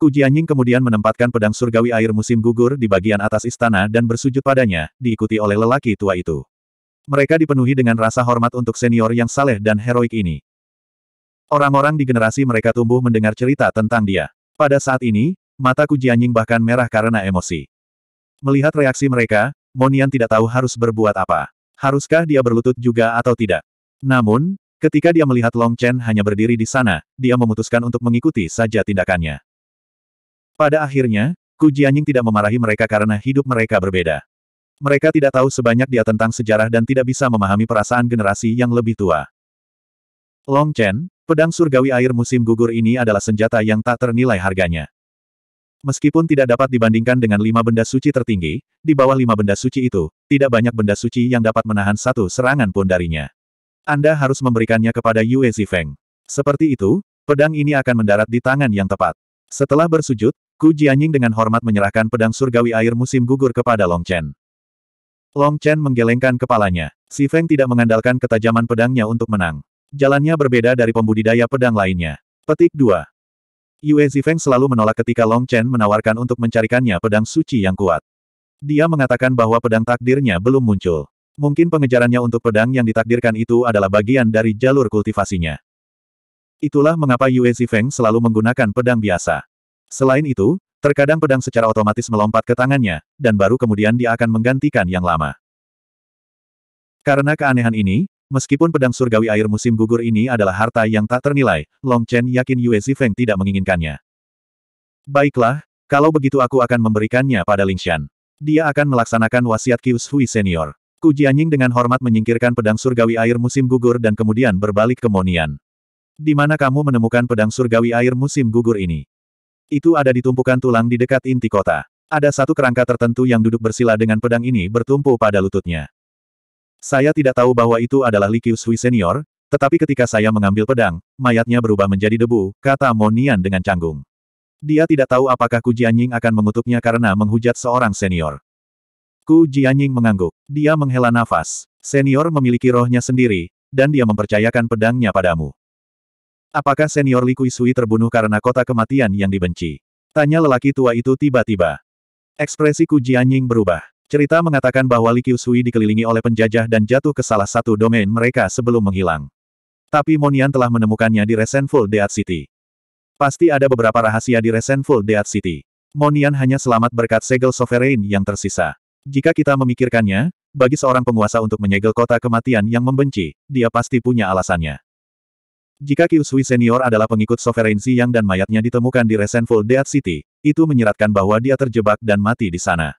Ku Jianying kemudian menempatkan pedang surgawi air musim gugur di bagian atas istana dan bersujud padanya, diikuti oleh lelaki tua itu. Mereka dipenuhi dengan rasa hormat untuk senior yang saleh dan heroik ini. Orang-orang di generasi mereka tumbuh mendengar cerita tentang dia. Pada saat ini, mata Jianying bahkan merah karena emosi. Melihat reaksi mereka, Monian tidak tahu harus berbuat apa. Haruskah dia berlutut juga atau tidak? Namun, ketika dia melihat Long Chen hanya berdiri di sana, dia memutuskan untuk mengikuti saja tindakannya. Pada akhirnya, Ku Jianying tidak memarahi mereka karena hidup mereka berbeda. Mereka tidak tahu sebanyak dia tentang sejarah dan tidak bisa memahami perasaan generasi yang lebih tua. Long Chen, pedang surgawi air musim gugur ini adalah senjata yang tak ternilai harganya. Meskipun tidak dapat dibandingkan dengan lima benda suci tertinggi, di bawah lima benda suci itu, tidak banyak benda suci yang dapat menahan satu serangan pun darinya. Anda harus memberikannya kepada Yue Zifeng. Seperti itu, pedang ini akan mendarat di tangan yang tepat. Setelah bersujud, Ku Jianying dengan hormat menyerahkan pedang surgawi air musim gugur kepada Long Chen. Long Chen menggelengkan kepalanya. Zifeng tidak mengandalkan ketajaman pedangnya untuk menang. Jalannya berbeda dari pembudidaya pedang lainnya. Petik 2. Yue Zifeng selalu menolak ketika Long Chen menawarkan untuk mencarikannya pedang suci yang kuat. Dia mengatakan bahwa pedang takdirnya belum muncul. Mungkin pengejarannya untuk pedang yang ditakdirkan itu adalah bagian dari jalur kultivasinya. Itulah mengapa Yue Zifeng selalu menggunakan pedang biasa. Selain itu, terkadang pedang secara otomatis melompat ke tangannya, dan baru kemudian dia akan menggantikan yang lama. Karena keanehan ini, Meskipun pedang surgawi air musim gugur ini adalah harta yang tak ternilai, Long Chen yakin Yue Zifeng tidak menginginkannya. Baiklah, kalau begitu aku akan memberikannya pada Ling Xian. Dia akan melaksanakan wasiat Kius Hui Senior. Ku Jianying dengan hormat menyingkirkan pedang surgawi air musim gugur dan kemudian berbalik ke Monian. Di mana kamu menemukan pedang surgawi air musim gugur ini? Itu ada di tumpukan tulang di dekat inti kota. Ada satu kerangka tertentu yang duduk bersila dengan pedang ini bertumpu pada lututnya. Saya tidak tahu bahwa itu adalah Li Sui Senior, tetapi ketika saya mengambil pedang, mayatnya berubah menjadi debu, kata Monian dengan canggung. Dia tidak tahu apakah Ku Jianying akan mengutuknya karena menghujat seorang senior. Ku Jianying mengangguk. Dia menghela nafas. Senior memiliki rohnya sendiri, dan dia mempercayakan pedangnya padamu. Apakah senior Li Sui terbunuh karena kota kematian yang dibenci? Tanya lelaki tua itu tiba-tiba. Ekspresi Ku Jianying berubah. Cerita mengatakan bahwa Li Qiushui dikelilingi oleh penjajah dan jatuh ke salah satu domain mereka sebelum menghilang. Tapi Monian telah menemukannya di Resentful Dead City. Pasti ada beberapa rahasia di Resentful Dead City. Monian hanya selamat berkat segel sovereign yang tersisa. Jika kita memikirkannya, bagi seorang penguasa untuk menyegel kota kematian yang membenci, dia pasti punya alasannya. Jika Kyusui Senior adalah pengikut sovereign Yang dan mayatnya ditemukan di Resentful Dead City, itu menyeratkan bahwa dia terjebak dan mati di sana.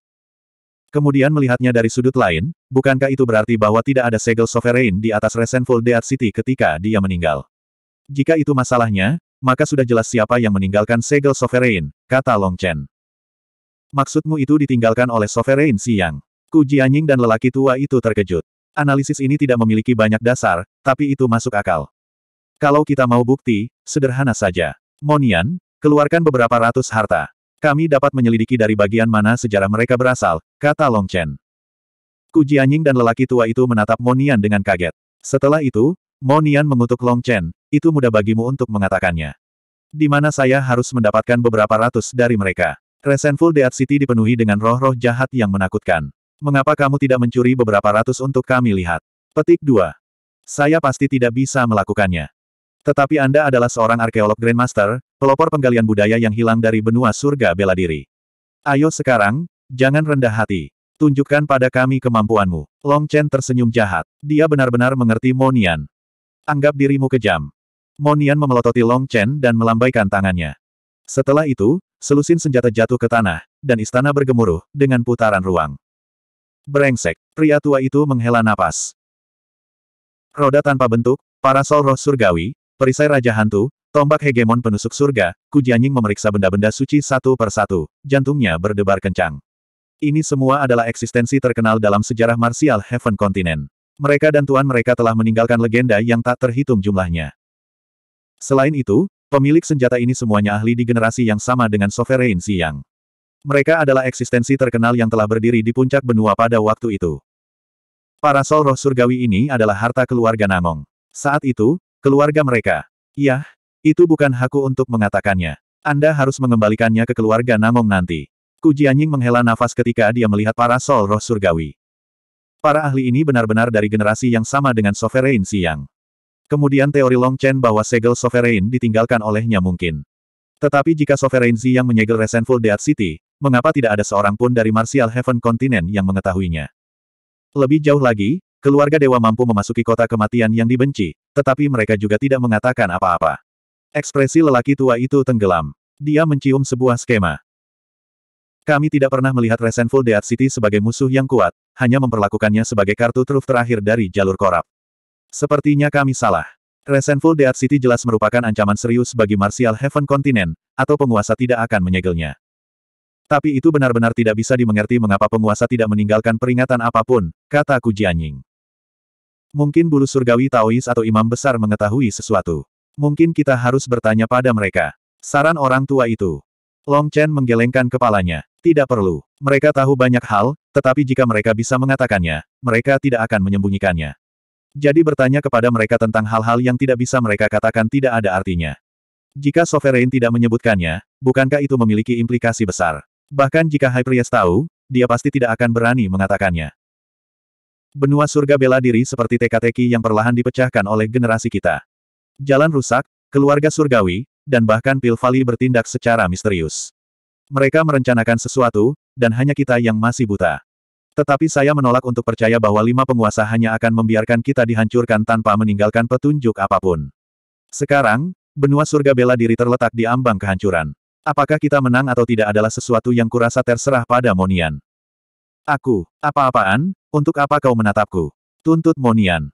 Kemudian melihatnya dari sudut lain, bukankah itu berarti bahwa tidak ada segel sovereign di atas Resentful Dead City ketika dia meninggal? Jika itu masalahnya, maka sudah jelas siapa yang meninggalkan segel sovereign, kata Long Chen. Maksudmu itu ditinggalkan oleh sovereign siang. Ku Jianying dan lelaki tua itu terkejut. Analisis ini tidak memiliki banyak dasar, tapi itu masuk akal. Kalau kita mau bukti, sederhana saja. Monian, keluarkan beberapa ratus harta. Kami dapat menyelidiki dari bagian mana sejarah mereka berasal, kata Long Chen. Ku Jianying dan lelaki tua itu menatap Monian dengan kaget. Setelah itu, Monian mengutuk Long Chen, itu mudah bagimu untuk mengatakannya. Di mana saya harus mendapatkan beberapa ratus dari mereka. Resentful Dead City dipenuhi dengan roh-roh jahat yang menakutkan. Mengapa kamu tidak mencuri beberapa ratus untuk kami lihat? Petik 2. Saya pasti tidak bisa melakukannya. Tetapi Anda adalah seorang arkeolog Grandmaster, Pelopor penggalian budaya yang hilang dari benua surga bela diri. Ayo sekarang, jangan rendah hati. Tunjukkan pada kami kemampuanmu. Long Chen tersenyum jahat. Dia benar-benar mengerti Monian. Anggap dirimu kejam. Monian memelototi Long Chen dan melambaikan tangannya. Setelah itu, selusin senjata jatuh ke tanah, dan istana bergemuruh, dengan putaran ruang. Berengsek. pria tua itu menghela napas. Roda tanpa bentuk, parasol roh surgawi, perisai raja hantu, Tombak hegemon penusuk surga, Ku Jianying memeriksa benda-benda suci satu per satu, jantungnya berdebar kencang. Ini semua adalah eksistensi terkenal dalam sejarah martial heaven Continent. Mereka dan tuan mereka telah meninggalkan legenda yang tak terhitung jumlahnya. Selain itu, pemilik senjata ini semuanya ahli di generasi yang sama dengan Sovereign Siang. Mereka adalah eksistensi terkenal yang telah berdiri di puncak benua pada waktu itu. Parasol roh surgawi ini adalah harta keluarga Namong. Saat itu, keluarga mereka, Yah, itu bukan hakku untuk mengatakannya. Anda harus mengembalikannya ke keluarga Namong nanti. Ku Jianying menghela nafas ketika dia melihat para sol roh surgawi. Para ahli ini benar-benar dari generasi yang sama dengan Sovereign Siang. Kemudian teori Long Chen bahwa segel Sovereign ditinggalkan olehnya mungkin. Tetapi jika Sovereign Siang menyegel Resentful Dead City, mengapa tidak ada seorang pun dari Martial Heaven Continent yang mengetahuinya? Lebih jauh lagi, keluarga dewa mampu memasuki kota kematian yang dibenci, tetapi mereka juga tidak mengatakan apa-apa. Ekspresi lelaki tua itu tenggelam. Dia mencium sebuah skema. Kami tidak pernah melihat Resenful Deat City sebagai musuh yang kuat, hanya memperlakukannya sebagai kartu truf terakhir dari jalur korap. Sepertinya kami salah. Resenful Deat City jelas merupakan ancaman serius bagi Martial Heaven Continent, atau penguasa tidak akan menyegelnya. Tapi itu benar-benar tidak bisa dimengerti mengapa penguasa tidak meninggalkan peringatan apapun, kata Kujianying. Mungkin bulu surgawi Taois atau imam besar mengetahui sesuatu. Mungkin kita harus bertanya pada mereka. Saran orang tua itu. Long Chen menggelengkan kepalanya. Tidak perlu. Mereka tahu banyak hal, tetapi jika mereka bisa mengatakannya, mereka tidak akan menyembunyikannya. Jadi bertanya kepada mereka tentang hal-hal yang tidak bisa mereka katakan tidak ada artinya. Jika Sovereign tidak menyebutkannya, bukankah itu memiliki implikasi besar? Bahkan jika Priest tahu, dia pasti tidak akan berani mengatakannya. Benua surga bela diri seperti teka-teki yang perlahan dipecahkan oleh generasi kita. Jalan rusak, keluarga surgawi, dan bahkan Pilvali bertindak secara misterius. Mereka merencanakan sesuatu, dan hanya kita yang masih buta. Tetapi saya menolak untuk percaya bahwa lima penguasa hanya akan membiarkan kita dihancurkan tanpa meninggalkan petunjuk apapun. Sekarang, benua surga bela diri terletak di ambang kehancuran. Apakah kita menang atau tidak adalah sesuatu yang kurasa terserah pada Monian. Aku, apa-apaan, untuk apa kau menatapku? Tuntut Monian.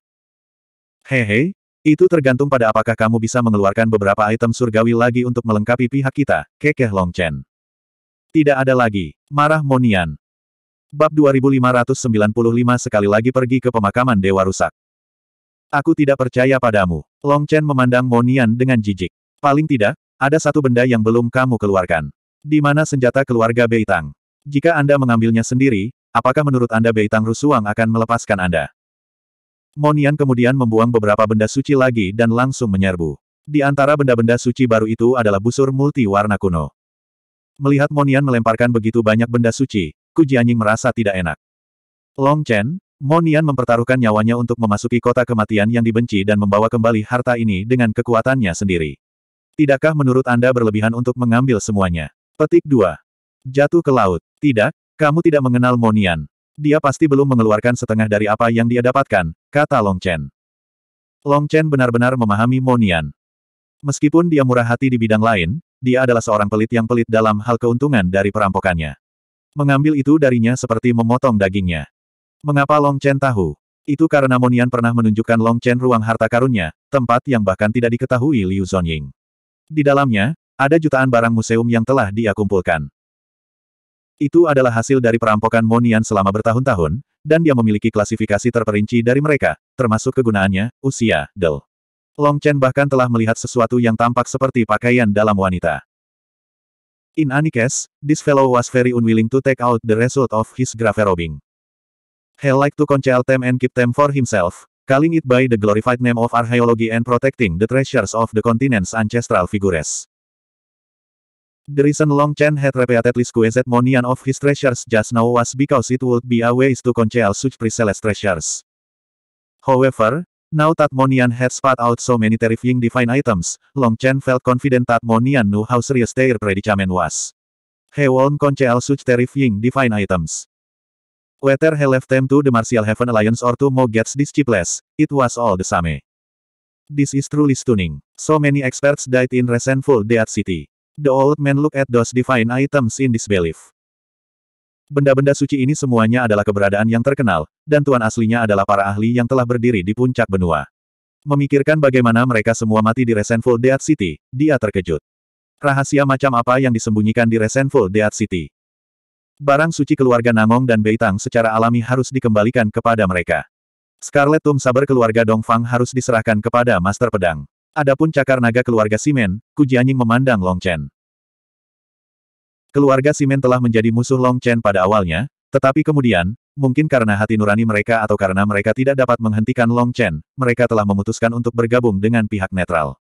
Hehe, itu tergantung pada apakah kamu bisa mengeluarkan beberapa item surgawi lagi untuk melengkapi pihak kita, kekeh Long Chen. Tidak ada lagi. Marah Monian. Bab 2595 sekali lagi pergi ke pemakaman Dewa Rusak. Aku tidak percaya padamu. Long Chen memandang Monian dengan jijik. Paling tidak, ada satu benda yang belum kamu keluarkan. Di mana senjata keluarga Beitang? Jika Anda mengambilnya sendiri, apakah menurut Anda Beitang Rusuang akan melepaskan Anda? Monian kemudian membuang beberapa benda suci lagi dan langsung menyerbu. Di antara benda-benda suci baru itu adalah busur multi warna kuno. Melihat Monian melemparkan begitu banyak benda suci, Kujianying merasa tidak enak. Long Chen, Monian mempertaruhkan nyawanya untuk memasuki kota kematian yang dibenci dan membawa kembali harta ini dengan kekuatannya sendiri. Tidakkah menurut Anda berlebihan untuk mengambil semuanya? Petik 2. Jatuh ke laut. Tidak, kamu tidak mengenal Monian. Dia pasti belum mengeluarkan setengah dari apa yang dia dapatkan, kata Long Chen. Long Chen benar-benar memahami Monian. Meskipun dia murah hati di bidang lain, dia adalah seorang pelit yang pelit dalam hal keuntungan dari perampokannya. Mengambil itu darinya seperti memotong dagingnya. Mengapa Long Chen tahu? Itu karena Monian pernah menunjukkan Long Chen ruang harta karunnya, tempat yang bahkan tidak diketahui Liu Zonying. Di dalamnya, ada jutaan barang museum yang telah dia kumpulkan. Itu adalah hasil dari perampokan Monian selama bertahun-tahun, dan dia memiliki klasifikasi terperinci dari mereka, termasuk kegunaannya, usia, del. Long Chen bahkan telah melihat sesuatu yang tampak seperti pakaian dalam wanita. In any case, this fellow was very unwilling to take out the result of his grave robbing. He liked to conceal them and keep them for himself, calling it by the glorified name of archaeology and protecting the treasures of the continent's ancestral figures. The reason Long Chen had repeatedly squeezed money and of his treasures just now was because it would be a waste to conceal such priceless treasures. However, now that Monian had spat out so many terrifying divine items, Long Chen felt confident that Monian knew how serious their predicament was. He won't conceal such terrifying divine items. Whether he left them to the Martial Heaven Alliance or to Mo gets this cheapless, it was all the same. This is truly stunning. So many experts died in resentful Dead City. The old man looked at those divine items in disbelief. Benda-benda suci ini semuanya adalah keberadaan yang terkenal, dan tuan aslinya adalah para ahli yang telah berdiri di puncak benua. Memikirkan bagaimana mereka semua mati di Resentful Dead City, dia terkejut. Rahasia macam apa yang disembunyikan di Resentful Dead City? Barang suci keluarga Namong dan Beitang secara alami harus dikembalikan kepada mereka. Scarlet Tomb Saber keluarga Dongfang harus diserahkan kepada Master Pedang. Adapun cakar naga keluarga Simen, Kujianying memandang Long Chen. Keluarga Simen telah menjadi musuh Long Chen pada awalnya, tetapi kemudian, mungkin karena hati nurani mereka atau karena mereka tidak dapat menghentikan Long Chen, mereka telah memutuskan untuk bergabung dengan pihak netral.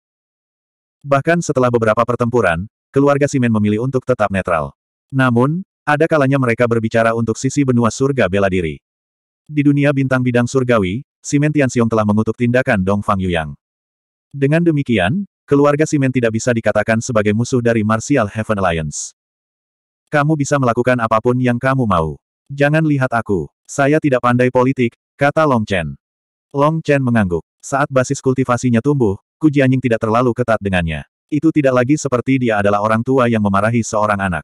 Bahkan setelah beberapa pertempuran, keluarga Simen memilih untuk tetap netral. Namun, ada kalanya mereka berbicara untuk sisi benua surga bela diri. Di dunia bintang bidang surgawi, Simen Tianxiong telah mengutuk tindakan Dong Fang Yuyang. Dengan demikian, keluarga Simen tidak bisa dikatakan sebagai musuh dari Martial Heaven Alliance. Kamu bisa melakukan apapun yang kamu mau. Jangan lihat aku. Saya tidak pandai politik, kata Long Chen. Long Chen mengangguk. Saat basis kultivasinya tumbuh, Ku Jianying tidak terlalu ketat dengannya. Itu tidak lagi seperti dia adalah orang tua yang memarahi seorang anak.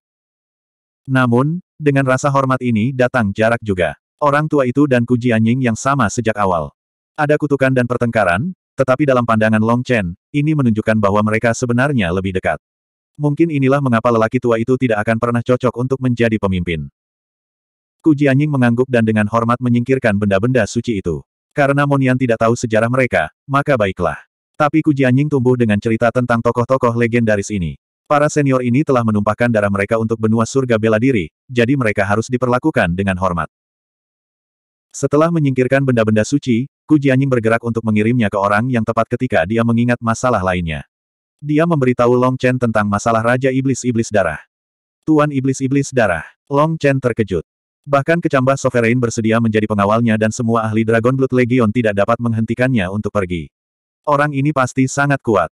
Namun, dengan rasa hormat ini datang jarak juga. Orang tua itu dan Ku Jianying yang sama sejak awal. Ada kutukan dan pertengkaran, tetapi dalam pandangan Long Chen, ini menunjukkan bahwa mereka sebenarnya lebih dekat. Mungkin inilah mengapa lelaki tua itu tidak akan pernah cocok untuk menjadi pemimpin. Ku Jianying mengangguk dan dengan hormat menyingkirkan benda-benda suci itu. Karena Monian tidak tahu sejarah mereka, maka baiklah. Tapi Ku Jianying tumbuh dengan cerita tentang tokoh-tokoh legendaris ini. Para senior ini telah menumpahkan darah mereka untuk benua surga bela diri, jadi mereka harus diperlakukan dengan hormat. Setelah menyingkirkan benda-benda suci, Ku Jianying bergerak untuk mengirimnya ke orang yang tepat ketika dia mengingat masalah lainnya. Dia memberitahu Long Chen tentang masalah Raja Iblis-Iblis Darah. Tuan Iblis-Iblis Darah. Long Chen terkejut. Bahkan kecambah Sovereign bersedia menjadi pengawalnya dan semua ahli Dragon Blood Legion tidak dapat menghentikannya untuk pergi. Orang ini pasti sangat kuat.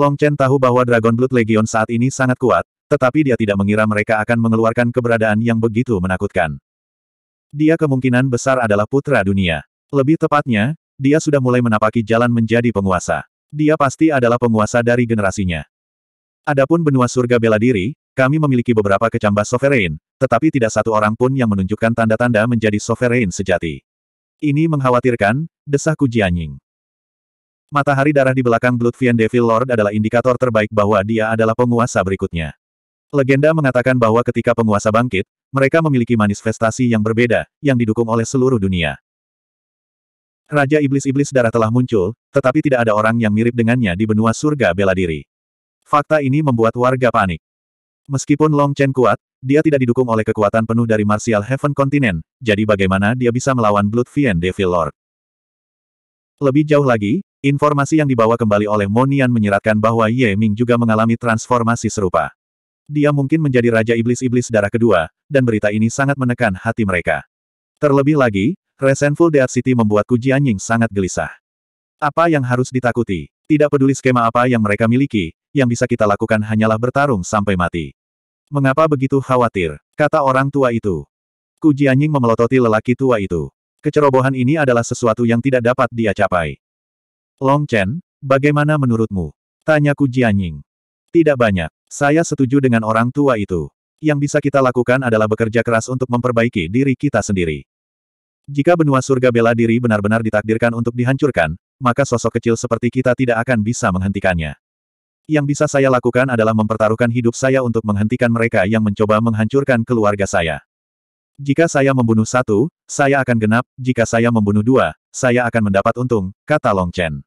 Long Chen tahu bahwa Dragon Blood Legion saat ini sangat kuat, tetapi dia tidak mengira mereka akan mengeluarkan keberadaan yang begitu menakutkan. Dia kemungkinan besar adalah putra dunia. Lebih tepatnya, dia sudah mulai menapaki jalan menjadi penguasa. Dia pasti adalah penguasa dari generasinya. Adapun benua surga bela diri, kami memiliki beberapa kecambah sovereign, tetapi tidak satu orang pun yang menunjukkan tanda-tanda menjadi sovereign sejati. Ini mengkhawatirkan, desah Jianying. Matahari darah di belakang Bloodfiend Devil Lord adalah indikator terbaik bahwa dia adalah penguasa berikutnya. Legenda mengatakan bahwa ketika penguasa bangkit, mereka memiliki manifestasi yang berbeda, yang didukung oleh seluruh dunia. Raja Iblis-Iblis Darah telah muncul, tetapi tidak ada orang yang mirip dengannya di benua surga bela diri. Fakta ini membuat warga panik. Meskipun Long Chen kuat, dia tidak didukung oleh kekuatan penuh dari Martial Heaven Continent, jadi bagaimana dia bisa melawan Bloodfiend Devil Lord? Lebih jauh lagi, informasi yang dibawa kembali oleh Monian menyiratkan bahwa Ye Ming juga mengalami transformasi serupa dia mungkin menjadi Raja Iblis-Iblis darah kedua, dan berita ini sangat menekan hati mereka. Terlebih lagi, resenful Dead City membuat Ku Jianying sangat gelisah. Apa yang harus ditakuti? Tidak peduli skema apa yang mereka miliki, yang bisa kita lakukan hanyalah bertarung sampai mati. Mengapa begitu khawatir? Kata orang tua itu. Ku Jianying memelototi lelaki tua itu. Kecerobohan ini adalah sesuatu yang tidak dapat dia capai. Long Chen, bagaimana menurutmu? Tanya Ku Jianying. Tidak banyak. Saya setuju dengan orang tua itu. Yang bisa kita lakukan adalah bekerja keras untuk memperbaiki diri kita sendiri. Jika benua surga bela diri benar-benar ditakdirkan untuk dihancurkan, maka sosok kecil seperti kita tidak akan bisa menghentikannya. Yang bisa saya lakukan adalah mempertaruhkan hidup saya untuk menghentikan mereka yang mencoba menghancurkan keluarga saya. Jika saya membunuh satu, saya akan genap, jika saya membunuh dua, saya akan mendapat untung, kata Long Chen.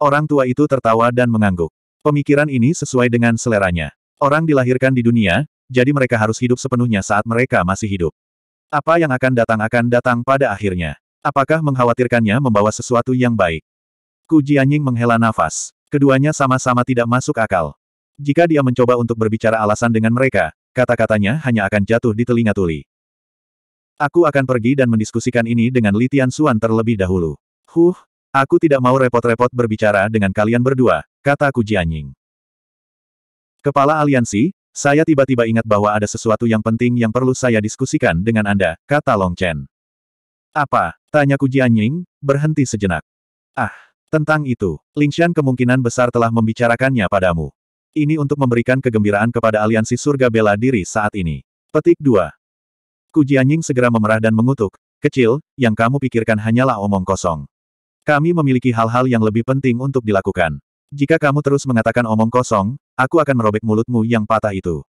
Orang tua itu tertawa dan mengangguk. Pemikiran ini sesuai dengan seleranya. Orang dilahirkan di dunia, jadi mereka harus hidup sepenuhnya saat mereka masih hidup. Apa yang akan datang akan datang pada akhirnya. Apakah mengkhawatirkannya membawa sesuatu yang baik? Ku Jianying menghela nafas. Keduanya sama-sama tidak masuk akal. Jika dia mencoba untuk berbicara alasan dengan mereka, kata-katanya hanya akan jatuh di telinga tuli. Aku akan pergi dan mendiskusikan ini dengan Litian Suan terlebih dahulu. Huh, Aku tidak mau repot-repot berbicara dengan kalian berdua, kata Ku Jianying. Kepala aliansi, saya tiba-tiba ingat bahwa ada sesuatu yang penting yang perlu saya diskusikan dengan Anda, kata Long Chen. Apa? Tanya Ku Jianying, berhenti sejenak. Ah, tentang itu, Ling Xian kemungkinan besar telah membicarakannya padamu. Ini untuk memberikan kegembiraan kepada aliansi surga bela diri saat ini. Petik 2. Ku Jianying segera memerah dan mengutuk, kecil, yang kamu pikirkan hanyalah omong kosong. Kami memiliki hal-hal yang lebih penting untuk dilakukan. Jika kamu terus mengatakan omong kosong, aku akan merobek mulutmu yang patah itu.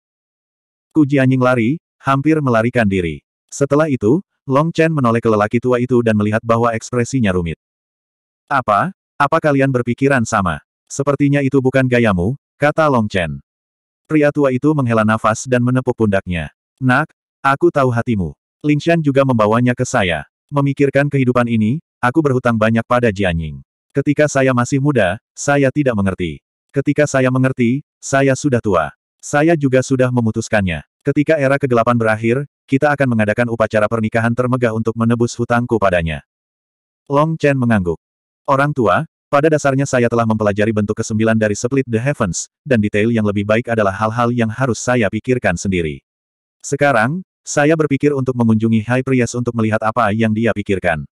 Kuji anjing lari, hampir melarikan diri. Setelah itu, Long Chen menoleh ke lelaki tua itu dan melihat bahwa ekspresinya rumit. Apa? Apa kalian berpikiran sama? Sepertinya itu bukan gayamu, kata Long Chen. Pria tua itu menghela nafas dan menepuk pundaknya. Nak, aku tahu hatimu. Shan juga membawanya ke saya. Memikirkan kehidupan ini, Aku berhutang banyak pada Jianying. Ketika saya masih muda, saya tidak mengerti. Ketika saya mengerti, saya sudah tua. Saya juga sudah memutuskannya. Ketika era kegelapan berakhir, kita akan mengadakan upacara pernikahan termegah untuk menebus hutangku padanya. Long Chen mengangguk. Orang tua, pada dasarnya saya telah mempelajari bentuk kesembilan dari Split the Heavens, dan detail yang lebih baik adalah hal-hal yang harus saya pikirkan sendiri. Sekarang, saya berpikir untuk mengunjungi High Priest untuk melihat apa yang dia pikirkan.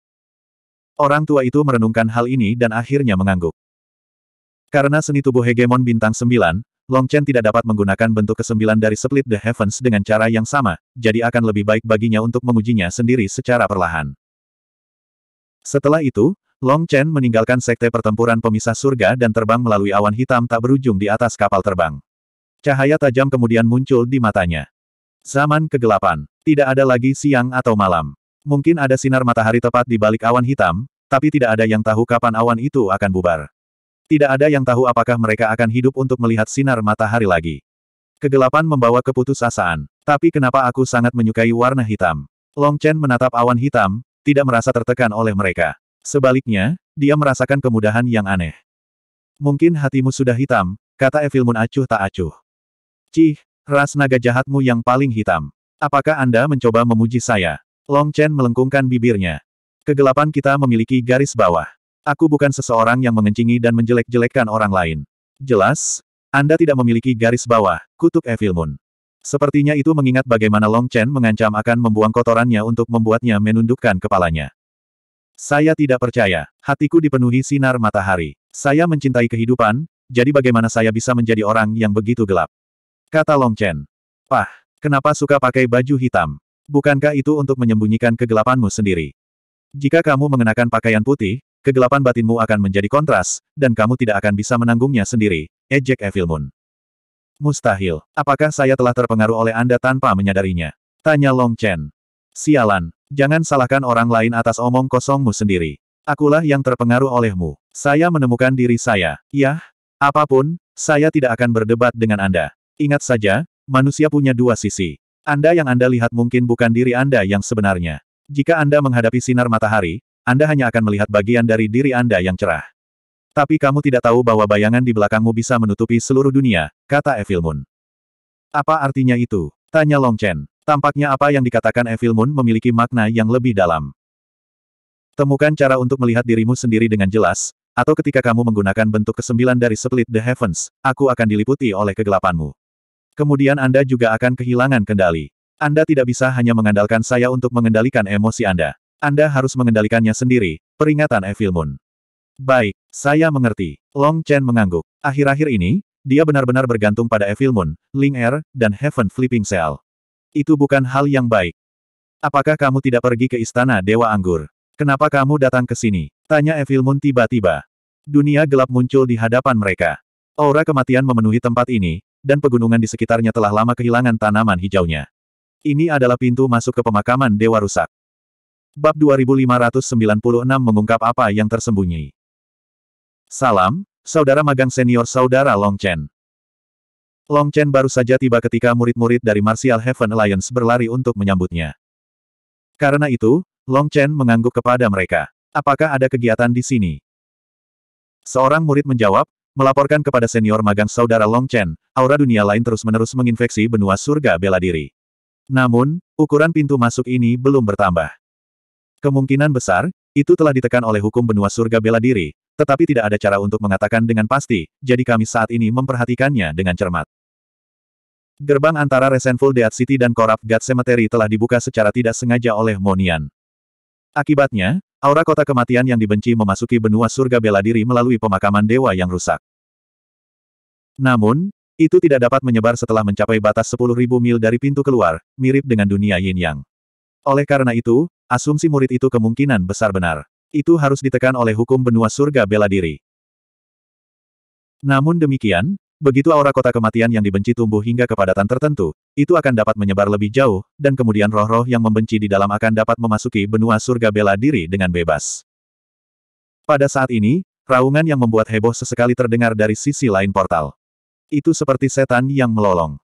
Orang tua itu merenungkan hal ini dan akhirnya mengangguk. Karena seni tubuh hegemon bintang 9, Long Chen tidak dapat menggunakan bentuk kesembilan dari Split the Heavens dengan cara yang sama, jadi akan lebih baik baginya untuk mengujinya sendiri secara perlahan. Setelah itu, Long Chen meninggalkan sekte pertempuran pemisah surga dan terbang melalui awan hitam tak berujung di atas kapal terbang. Cahaya tajam kemudian muncul di matanya. Zaman kegelapan. Tidak ada lagi siang atau malam. Mungkin ada sinar matahari tepat di balik awan hitam, tapi tidak ada yang tahu kapan awan itu akan bubar. Tidak ada yang tahu apakah mereka akan hidup untuk melihat sinar matahari lagi. Kegelapan membawa keputusasaan. Tapi kenapa aku sangat menyukai warna hitam? Long Chen menatap awan hitam, tidak merasa tertekan oleh mereka. Sebaliknya, dia merasakan kemudahan yang aneh. Mungkin hatimu sudah hitam, kata Evil Moon acuh tak acuh. Cih, ras naga jahatmu yang paling hitam. Apakah Anda mencoba memuji saya? Long Chen melengkungkan bibirnya. Kegelapan kita memiliki garis bawah. Aku bukan seseorang yang mengencingi dan menjelek-jelekkan orang lain. Jelas, Anda tidak memiliki garis bawah, kutuk Evil Moon. Sepertinya itu mengingat bagaimana Long Chen mengancam akan membuang kotorannya untuk membuatnya menundukkan kepalanya. Saya tidak percaya. Hatiku dipenuhi sinar matahari. Saya mencintai kehidupan, jadi bagaimana saya bisa menjadi orang yang begitu gelap? Kata Long Chen. Pah, kenapa suka pakai baju hitam? bukankah itu untuk menyembunyikan kegelapanmu sendiri? Jika kamu mengenakan pakaian putih, kegelapan batinmu akan menjadi kontras, dan kamu tidak akan bisa menanggungnya sendiri, ejek Evil Moon. Mustahil. Apakah saya telah terpengaruh oleh Anda tanpa menyadarinya? Tanya Long Chen. Sialan. Jangan salahkan orang lain atas omong kosongmu sendiri. Akulah yang terpengaruh olehmu. Saya menemukan diri saya. Yah, apapun, saya tidak akan berdebat dengan Anda. Ingat saja, manusia punya dua sisi. Anda yang Anda lihat mungkin bukan diri Anda yang sebenarnya. Jika Anda menghadapi sinar matahari, Anda hanya akan melihat bagian dari diri Anda yang cerah. Tapi kamu tidak tahu bahwa bayangan di belakangmu bisa menutupi seluruh dunia, kata Evil Moon. Apa artinya itu? Tanya Long Chen. Tampaknya apa yang dikatakan Evil Moon memiliki makna yang lebih dalam. Temukan cara untuk melihat dirimu sendiri dengan jelas, atau ketika kamu menggunakan bentuk kesembilan dari Split the Heavens, aku akan diliputi oleh kegelapanmu. Kemudian Anda juga akan kehilangan kendali. Anda tidak bisa hanya mengandalkan saya untuk mengendalikan emosi Anda. Anda harus mengendalikannya sendiri, peringatan Evil Moon. Baik, saya mengerti. Long Chen mengangguk. Akhir-akhir ini, dia benar-benar bergantung pada Evil Moon, Ling Air, er, dan Heaven Flipping Cell. Itu bukan hal yang baik. Apakah kamu tidak pergi ke Istana Dewa Anggur? Kenapa kamu datang ke sini? Tanya Evil Moon tiba-tiba. Dunia gelap muncul di hadapan mereka. Aura kematian memenuhi tempat ini, dan pegunungan di sekitarnya telah lama kehilangan tanaman hijaunya. Ini adalah pintu masuk ke pemakaman Dewa Rusak. Bab 2596 mengungkap apa yang tersembunyi. Salam, Saudara Magang Senior Saudara Long Chen. Long Chen baru saja tiba ketika murid-murid dari Martial Heaven Alliance berlari untuk menyambutnya. Karena itu, Long Chen mengangguk kepada mereka. Apakah ada kegiatan di sini? Seorang murid menjawab, Melaporkan kepada senior magang saudara Long Chen, aura dunia lain terus-menerus menginfeksi benua surga bela diri. Namun, ukuran pintu masuk ini belum bertambah. Kemungkinan besar, itu telah ditekan oleh hukum benua surga bela diri, tetapi tidak ada cara untuk mengatakan dengan pasti, jadi kami saat ini memperhatikannya dengan cermat. Gerbang antara Resentful Dead City dan Korap God Cemetery telah dibuka secara tidak sengaja oleh Monian. Akibatnya, aura kota kematian yang dibenci memasuki benua surga bela diri melalui pemakaman dewa yang rusak. Namun, itu tidak dapat menyebar setelah mencapai batas 10.000 mil dari pintu keluar, mirip dengan dunia yin yang. Oleh karena itu, asumsi murid itu kemungkinan besar benar. Itu harus ditekan oleh hukum benua surga bela diri. Namun demikian, begitu aura kota kematian yang dibenci tumbuh hingga kepadatan tertentu, itu akan dapat menyebar lebih jauh, dan kemudian roh-roh yang membenci di dalam akan dapat memasuki benua surga bela diri dengan bebas. Pada saat ini, raungan yang membuat heboh sesekali terdengar dari sisi lain portal. Itu seperti setan yang melolong.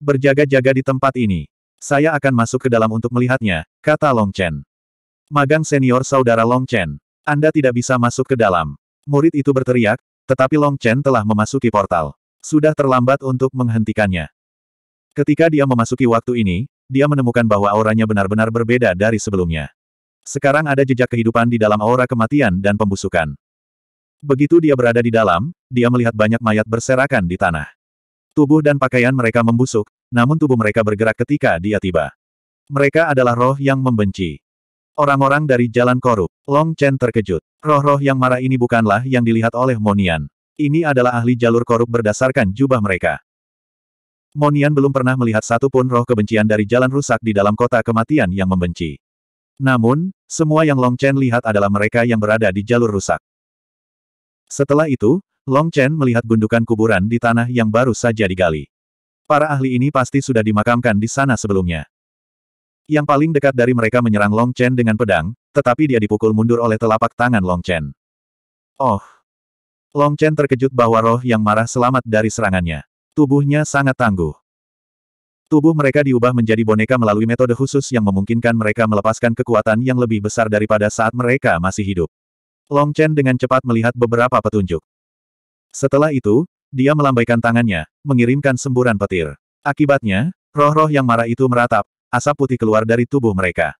Berjaga-jaga di tempat ini. Saya akan masuk ke dalam untuk melihatnya, kata Long Chen. Magang senior saudara Long Chen. Anda tidak bisa masuk ke dalam. Murid itu berteriak, tetapi Long Chen telah memasuki portal. Sudah terlambat untuk menghentikannya. Ketika dia memasuki waktu ini, dia menemukan bahwa auranya benar-benar berbeda dari sebelumnya. Sekarang ada jejak kehidupan di dalam aura kematian dan pembusukan. Begitu dia berada di dalam, dia melihat banyak mayat berserakan di tanah. Tubuh dan pakaian mereka membusuk, namun tubuh mereka bergerak ketika dia tiba. Mereka adalah roh yang membenci. Orang-orang dari jalan korup, Long Chen terkejut. Roh-roh yang marah ini bukanlah yang dilihat oleh Monian. Ini adalah ahli jalur korup berdasarkan jubah mereka. Monian belum pernah melihat satu pun roh kebencian dari jalan rusak di dalam kota kematian yang membenci. Namun, semua yang Long Chen lihat adalah mereka yang berada di jalur rusak. Setelah itu, Long Chen melihat gundukan kuburan di tanah yang baru saja digali. Para ahli ini pasti sudah dimakamkan di sana sebelumnya. Yang paling dekat dari mereka menyerang Long Chen dengan pedang, tetapi dia dipukul mundur oleh telapak tangan Long Chen. Oh! Long Chen terkejut bahwa roh yang marah selamat dari serangannya. Tubuhnya sangat tangguh. Tubuh mereka diubah menjadi boneka melalui metode khusus yang memungkinkan mereka melepaskan kekuatan yang lebih besar daripada saat mereka masih hidup. Long Chen dengan cepat melihat beberapa petunjuk. Setelah itu, dia melambaikan tangannya, mengirimkan semburan petir. Akibatnya, roh-roh yang marah itu meratap, asap putih keluar dari tubuh mereka.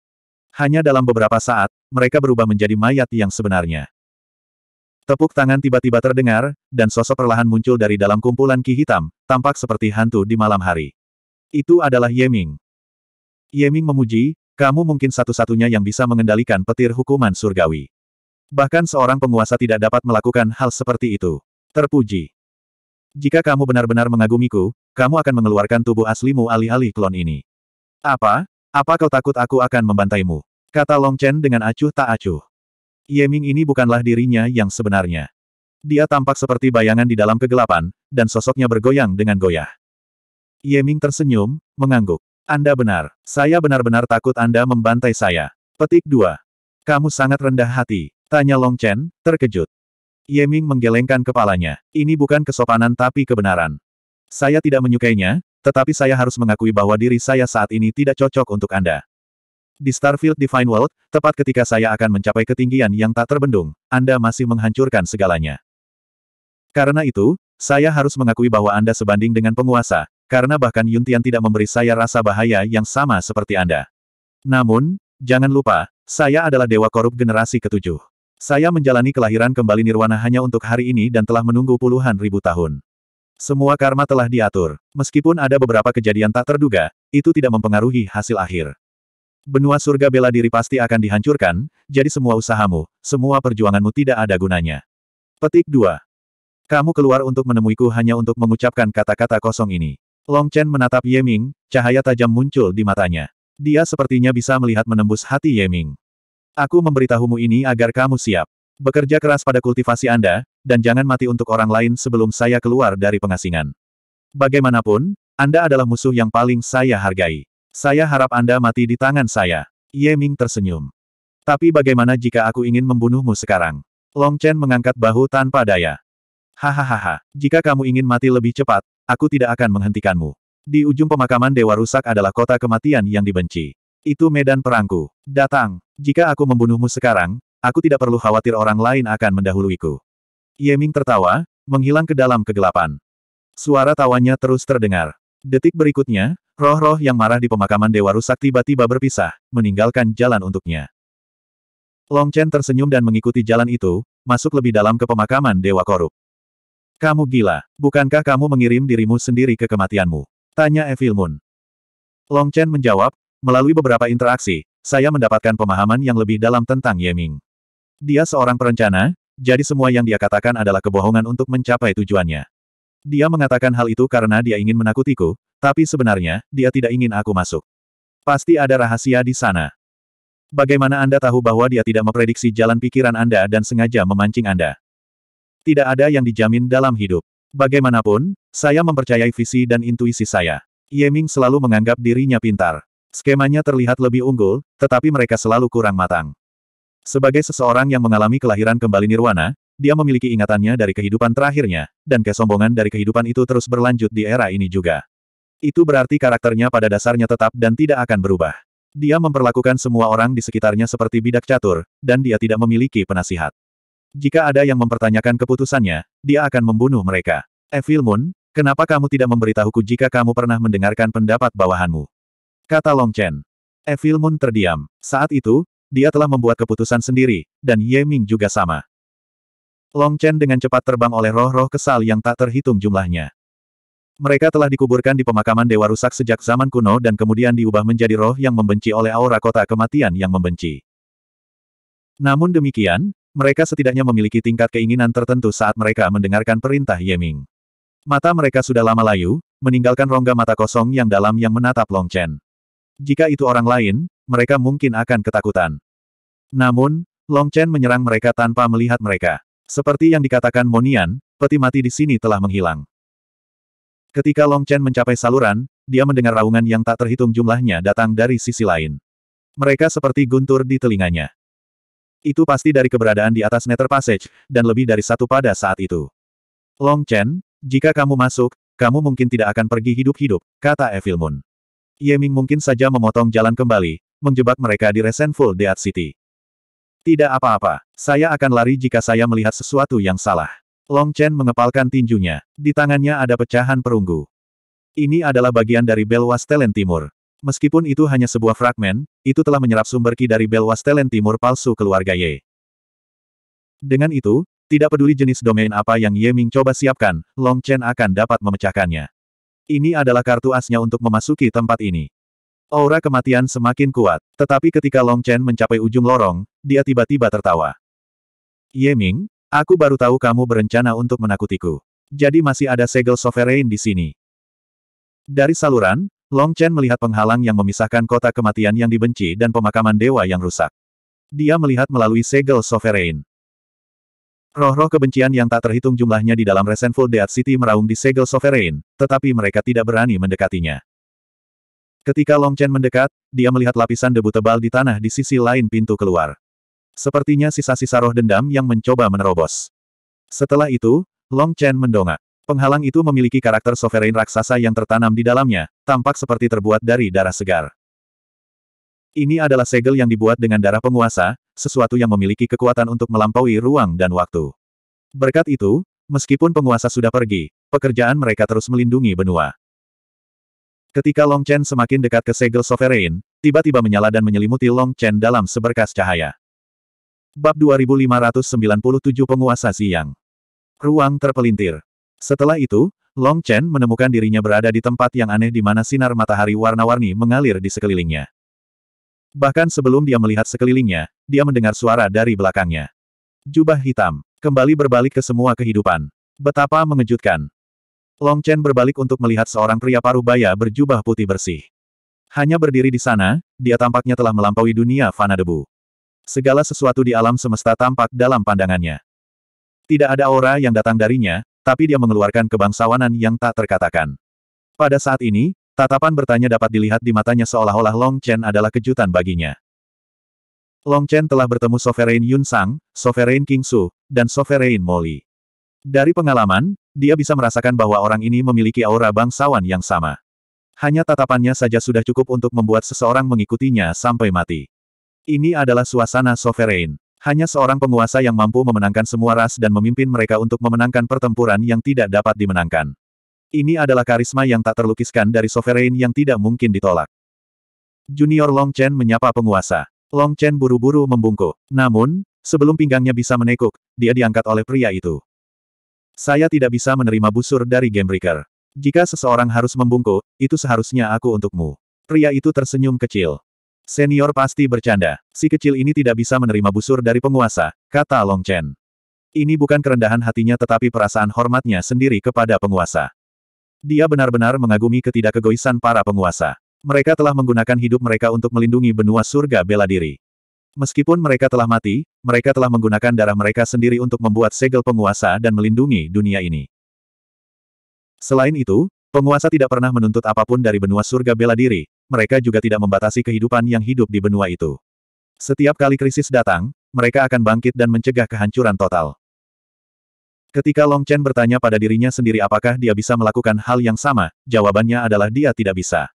Hanya dalam beberapa saat, mereka berubah menjadi mayat yang sebenarnya. Tepuk tangan tiba-tiba terdengar, dan sosok perlahan muncul dari dalam kumpulan ki hitam, tampak seperti hantu di malam hari. Itu adalah Ye Ming. Ye Ming memuji, kamu mungkin satu-satunya yang bisa mengendalikan petir hukuman surgawi. Bahkan seorang penguasa tidak dapat melakukan hal seperti itu. Terpuji. Jika kamu benar-benar mengagumiku, kamu akan mengeluarkan tubuh aslimu alih-alih klon ini. Apa? Apa kau takut aku akan membantaimu? Kata Long Chen dengan acuh tak acuh. Yeming ini bukanlah dirinya yang sebenarnya. Dia tampak seperti bayangan di dalam kegelapan, dan sosoknya bergoyang dengan goyah. Yeming tersenyum, mengangguk. Anda benar. Saya benar-benar takut Anda membantai saya. Petik 2. Kamu sangat rendah hati. Tanya Long Chen, terkejut. Ye Ming menggelengkan kepalanya. Ini bukan kesopanan tapi kebenaran. Saya tidak menyukainya, tetapi saya harus mengakui bahwa diri saya saat ini tidak cocok untuk Anda. Di Starfield Divine World, tepat ketika saya akan mencapai ketinggian yang tak terbendung, Anda masih menghancurkan segalanya. Karena itu, saya harus mengakui bahwa Anda sebanding dengan penguasa, karena bahkan Yuntian tidak memberi saya rasa bahaya yang sama seperti Anda. Namun, jangan lupa, saya adalah dewa korup generasi ketujuh. Saya menjalani kelahiran kembali nirwana hanya untuk hari ini dan telah menunggu puluhan ribu tahun. Semua karma telah diatur. Meskipun ada beberapa kejadian tak terduga, itu tidak mempengaruhi hasil akhir. Benua surga bela diri pasti akan dihancurkan, jadi semua usahamu, semua perjuanganmu tidak ada gunanya. Petik 2. Kamu keluar untuk menemuiku hanya untuk mengucapkan kata-kata kosong ini. Long Chen menatap Ye Ming, cahaya tajam muncul di matanya. Dia sepertinya bisa melihat menembus hati Ye Ming. Aku memberitahumu ini agar kamu siap. Bekerja keras pada kultivasi Anda, dan jangan mati untuk orang lain sebelum saya keluar dari pengasingan. Bagaimanapun, Anda adalah musuh yang paling saya hargai. Saya harap Anda mati di tangan saya. Ye Ming tersenyum. Tapi bagaimana jika aku ingin membunuhmu sekarang? Long Chen mengangkat bahu tanpa daya. Hahaha, jika kamu ingin mati lebih cepat, aku tidak akan menghentikanmu. Di ujung pemakaman Dewa Rusak adalah kota kematian yang dibenci. Itu medan perangku. Datang. Jika aku membunuhmu sekarang, aku tidak perlu khawatir orang lain akan mendahuluiku. Yeming tertawa, menghilang ke dalam kegelapan. Suara tawanya terus terdengar. Detik berikutnya, roh-roh yang marah di pemakaman Dewa Rusak tiba-tiba berpisah, meninggalkan jalan untuknya. Long Chen tersenyum dan mengikuti jalan itu, masuk lebih dalam ke pemakaman Dewa Korup. Kamu gila, bukankah kamu mengirim dirimu sendiri ke kematianmu? Tanya Evil Moon. Long Chen menjawab, melalui beberapa interaksi, saya mendapatkan pemahaman yang lebih dalam tentang Yeming. Dia seorang perencana, jadi semua yang dia katakan adalah kebohongan untuk mencapai tujuannya. Dia mengatakan hal itu karena dia ingin menakutiku, tapi sebenarnya, dia tidak ingin aku masuk. Pasti ada rahasia di sana. Bagaimana Anda tahu bahwa dia tidak memprediksi jalan pikiran Anda dan sengaja memancing Anda? Tidak ada yang dijamin dalam hidup. Bagaimanapun, saya mempercayai visi dan intuisi saya. Yeming selalu menganggap dirinya pintar. Skemanya terlihat lebih unggul, tetapi mereka selalu kurang matang. Sebagai seseorang yang mengalami kelahiran kembali nirwana, dia memiliki ingatannya dari kehidupan terakhirnya, dan kesombongan dari kehidupan itu terus berlanjut di era ini juga. Itu berarti karakternya pada dasarnya tetap dan tidak akan berubah. Dia memperlakukan semua orang di sekitarnya seperti bidak catur, dan dia tidak memiliki penasihat. Jika ada yang mempertanyakan keputusannya, dia akan membunuh mereka. Evil Moon, kenapa kamu tidak memberitahuku jika kamu pernah mendengarkan pendapat bawahanmu? Kata Long Chen. Evil Moon terdiam. Saat itu, dia telah membuat keputusan sendiri, dan Ye Ming juga sama. Long Chen dengan cepat terbang oleh roh-roh kesal yang tak terhitung jumlahnya. Mereka telah dikuburkan di pemakaman Dewa Rusak sejak zaman kuno dan kemudian diubah menjadi roh yang membenci oleh aura kota kematian yang membenci. Namun demikian, mereka setidaknya memiliki tingkat keinginan tertentu saat mereka mendengarkan perintah Ye Ming. Mata mereka sudah lama layu, meninggalkan rongga mata kosong yang dalam yang menatap Long Chen. Jika itu orang lain, mereka mungkin akan ketakutan. Namun, Long Chen menyerang mereka tanpa melihat mereka. Seperti yang dikatakan Monian, peti mati di sini telah menghilang. Ketika Long Chen mencapai saluran, dia mendengar raungan yang tak terhitung jumlahnya datang dari sisi lain. Mereka seperti guntur di telinganya. Itu pasti dari keberadaan di atas Nether Passage, dan lebih dari satu pada saat itu. Long Chen, jika kamu masuk, kamu mungkin tidak akan pergi hidup-hidup, kata Evil Moon. Yeming mungkin saja memotong jalan kembali, menjebak mereka di Resentful Dead City. Tidak apa-apa, saya akan lari jika saya melihat sesuatu yang salah. Long Chen mengepalkan tinjunya. Di tangannya ada pecahan perunggu. Ini adalah bagian dari Belwas Telen Timur. Meskipun itu hanya sebuah fragmen, itu telah menyerap sumber ki dari Belwas Telen Timur palsu keluarga Ye. Dengan itu, tidak peduli jenis domain apa yang Ye Ming coba siapkan, Long Chen akan dapat memecahkannya. Ini adalah kartu asnya untuk memasuki tempat ini. Aura kematian semakin kuat, tetapi ketika Long Chen mencapai ujung lorong, dia tiba-tiba tertawa. Ye Ming, aku baru tahu kamu berencana untuk menakutiku. Jadi masih ada segel sovereign di sini. Dari saluran, Long Chen melihat penghalang yang memisahkan kota kematian yang dibenci dan pemakaman dewa yang rusak. Dia melihat melalui segel sovereign. Roh-roh kebencian yang tak terhitung jumlahnya di dalam Resentful Dead City meraung di segel Sovereign, tetapi mereka tidak berani mendekatinya. Ketika Long Chen mendekat, dia melihat lapisan debu tebal di tanah di sisi lain pintu keluar. Sepertinya sisa-sisa roh dendam yang mencoba menerobos. Setelah itu, Long Chen mendongak. Penghalang itu memiliki karakter Sovereign raksasa yang tertanam di dalamnya, tampak seperti terbuat dari darah segar. Ini adalah segel yang dibuat dengan darah penguasa, sesuatu yang memiliki kekuatan untuk melampaui ruang dan waktu. Berkat itu, meskipun penguasa sudah pergi, pekerjaan mereka terus melindungi benua. Ketika Long Chen semakin dekat ke segel Sovereign, tiba-tiba menyala dan menyelimuti Long Chen dalam seberkas cahaya. Bab 2597 Penguasa Siang Ruang terpelintir. Setelah itu, Long Chen menemukan dirinya berada di tempat yang aneh di mana sinar matahari warna-warni mengalir di sekelilingnya. Bahkan sebelum dia melihat sekelilingnya, dia mendengar suara dari belakangnya. Jubah hitam, kembali berbalik ke semua kehidupan. Betapa mengejutkan. Long Chen berbalik untuk melihat seorang pria paruh baya berjubah putih bersih. Hanya berdiri di sana, dia tampaknya telah melampaui dunia fana debu. Segala sesuatu di alam semesta tampak dalam pandangannya. Tidak ada aura yang datang darinya, tapi dia mengeluarkan kebangsawanan yang tak terkatakan. Pada saat ini, Tatapan bertanya dapat dilihat di matanya seolah-olah Long Chen adalah kejutan baginya. Long Chen telah bertemu Sovereign Yun Sang, Sovereign King Su, dan Sovereign Moli. Dari pengalaman, dia bisa merasakan bahwa orang ini memiliki aura bangsawan yang sama. Hanya tatapannya saja sudah cukup untuk membuat seseorang mengikutinya sampai mati. Ini adalah suasana Sovereign. Hanya seorang penguasa yang mampu memenangkan semua ras dan memimpin mereka untuk memenangkan pertempuran yang tidak dapat dimenangkan. Ini adalah karisma yang tak terlukiskan dari sovereign yang tidak mungkin ditolak. Junior Long Chen menyapa penguasa. Long Chen buru-buru membungkuk. Namun, sebelum pinggangnya bisa menekuk, dia diangkat oleh pria itu. Saya tidak bisa menerima busur dari Gamebreaker. Jika seseorang harus membungkuk, itu seharusnya aku untukmu. Pria itu tersenyum kecil. Senior pasti bercanda. Si kecil ini tidak bisa menerima busur dari penguasa, kata Long Chen. Ini bukan kerendahan hatinya tetapi perasaan hormatnya sendiri kepada penguasa. Dia benar-benar mengagumi ketidakkegoisan para penguasa. Mereka telah menggunakan hidup mereka untuk melindungi benua surga bela diri. Meskipun mereka telah mati, mereka telah menggunakan darah mereka sendiri untuk membuat segel penguasa dan melindungi dunia ini. Selain itu, penguasa tidak pernah menuntut apapun dari benua surga bela diri, mereka juga tidak membatasi kehidupan yang hidup di benua itu. Setiap kali krisis datang, mereka akan bangkit dan mencegah kehancuran total. Ketika Long Chen bertanya pada dirinya sendiri apakah dia bisa melakukan hal yang sama, jawabannya adalah dia tidak bisa.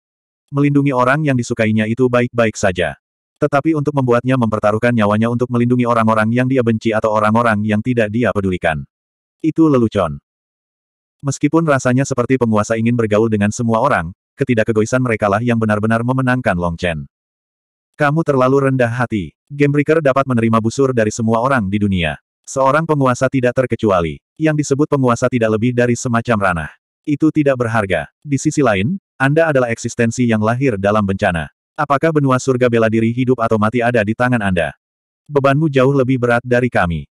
Melindungi orang yang disukainya itu baik-baik saja. Tetapi untuk membuatnya mempertaruhkan nyawanya untuk melindungi orang-orang yang dia benci atau orang-orang yang tidak dia pedulikan. Itu lelucon. Meskipun rasanya seperti penguasa ingin bergaul dengan semua orang, ketidakkegoisan merekalah yang benar-benar memenangkan Long Chen. Kamu terlalu rendah hati. Gamebreaker dapat menerima busur dari semua orang di dunia. Seorang penguasa tidak terkecuali. Yang disebut penguasa tidak lebih dari semacam ranah. Itu tidak berharga. Di sisi lain, Anda adalah eksistensi yang lahir dalam bencana. Apakah benua surga bela diri hidup atau mati ada di tangan Anda? Bebanmu jauh lebih berat dari kami.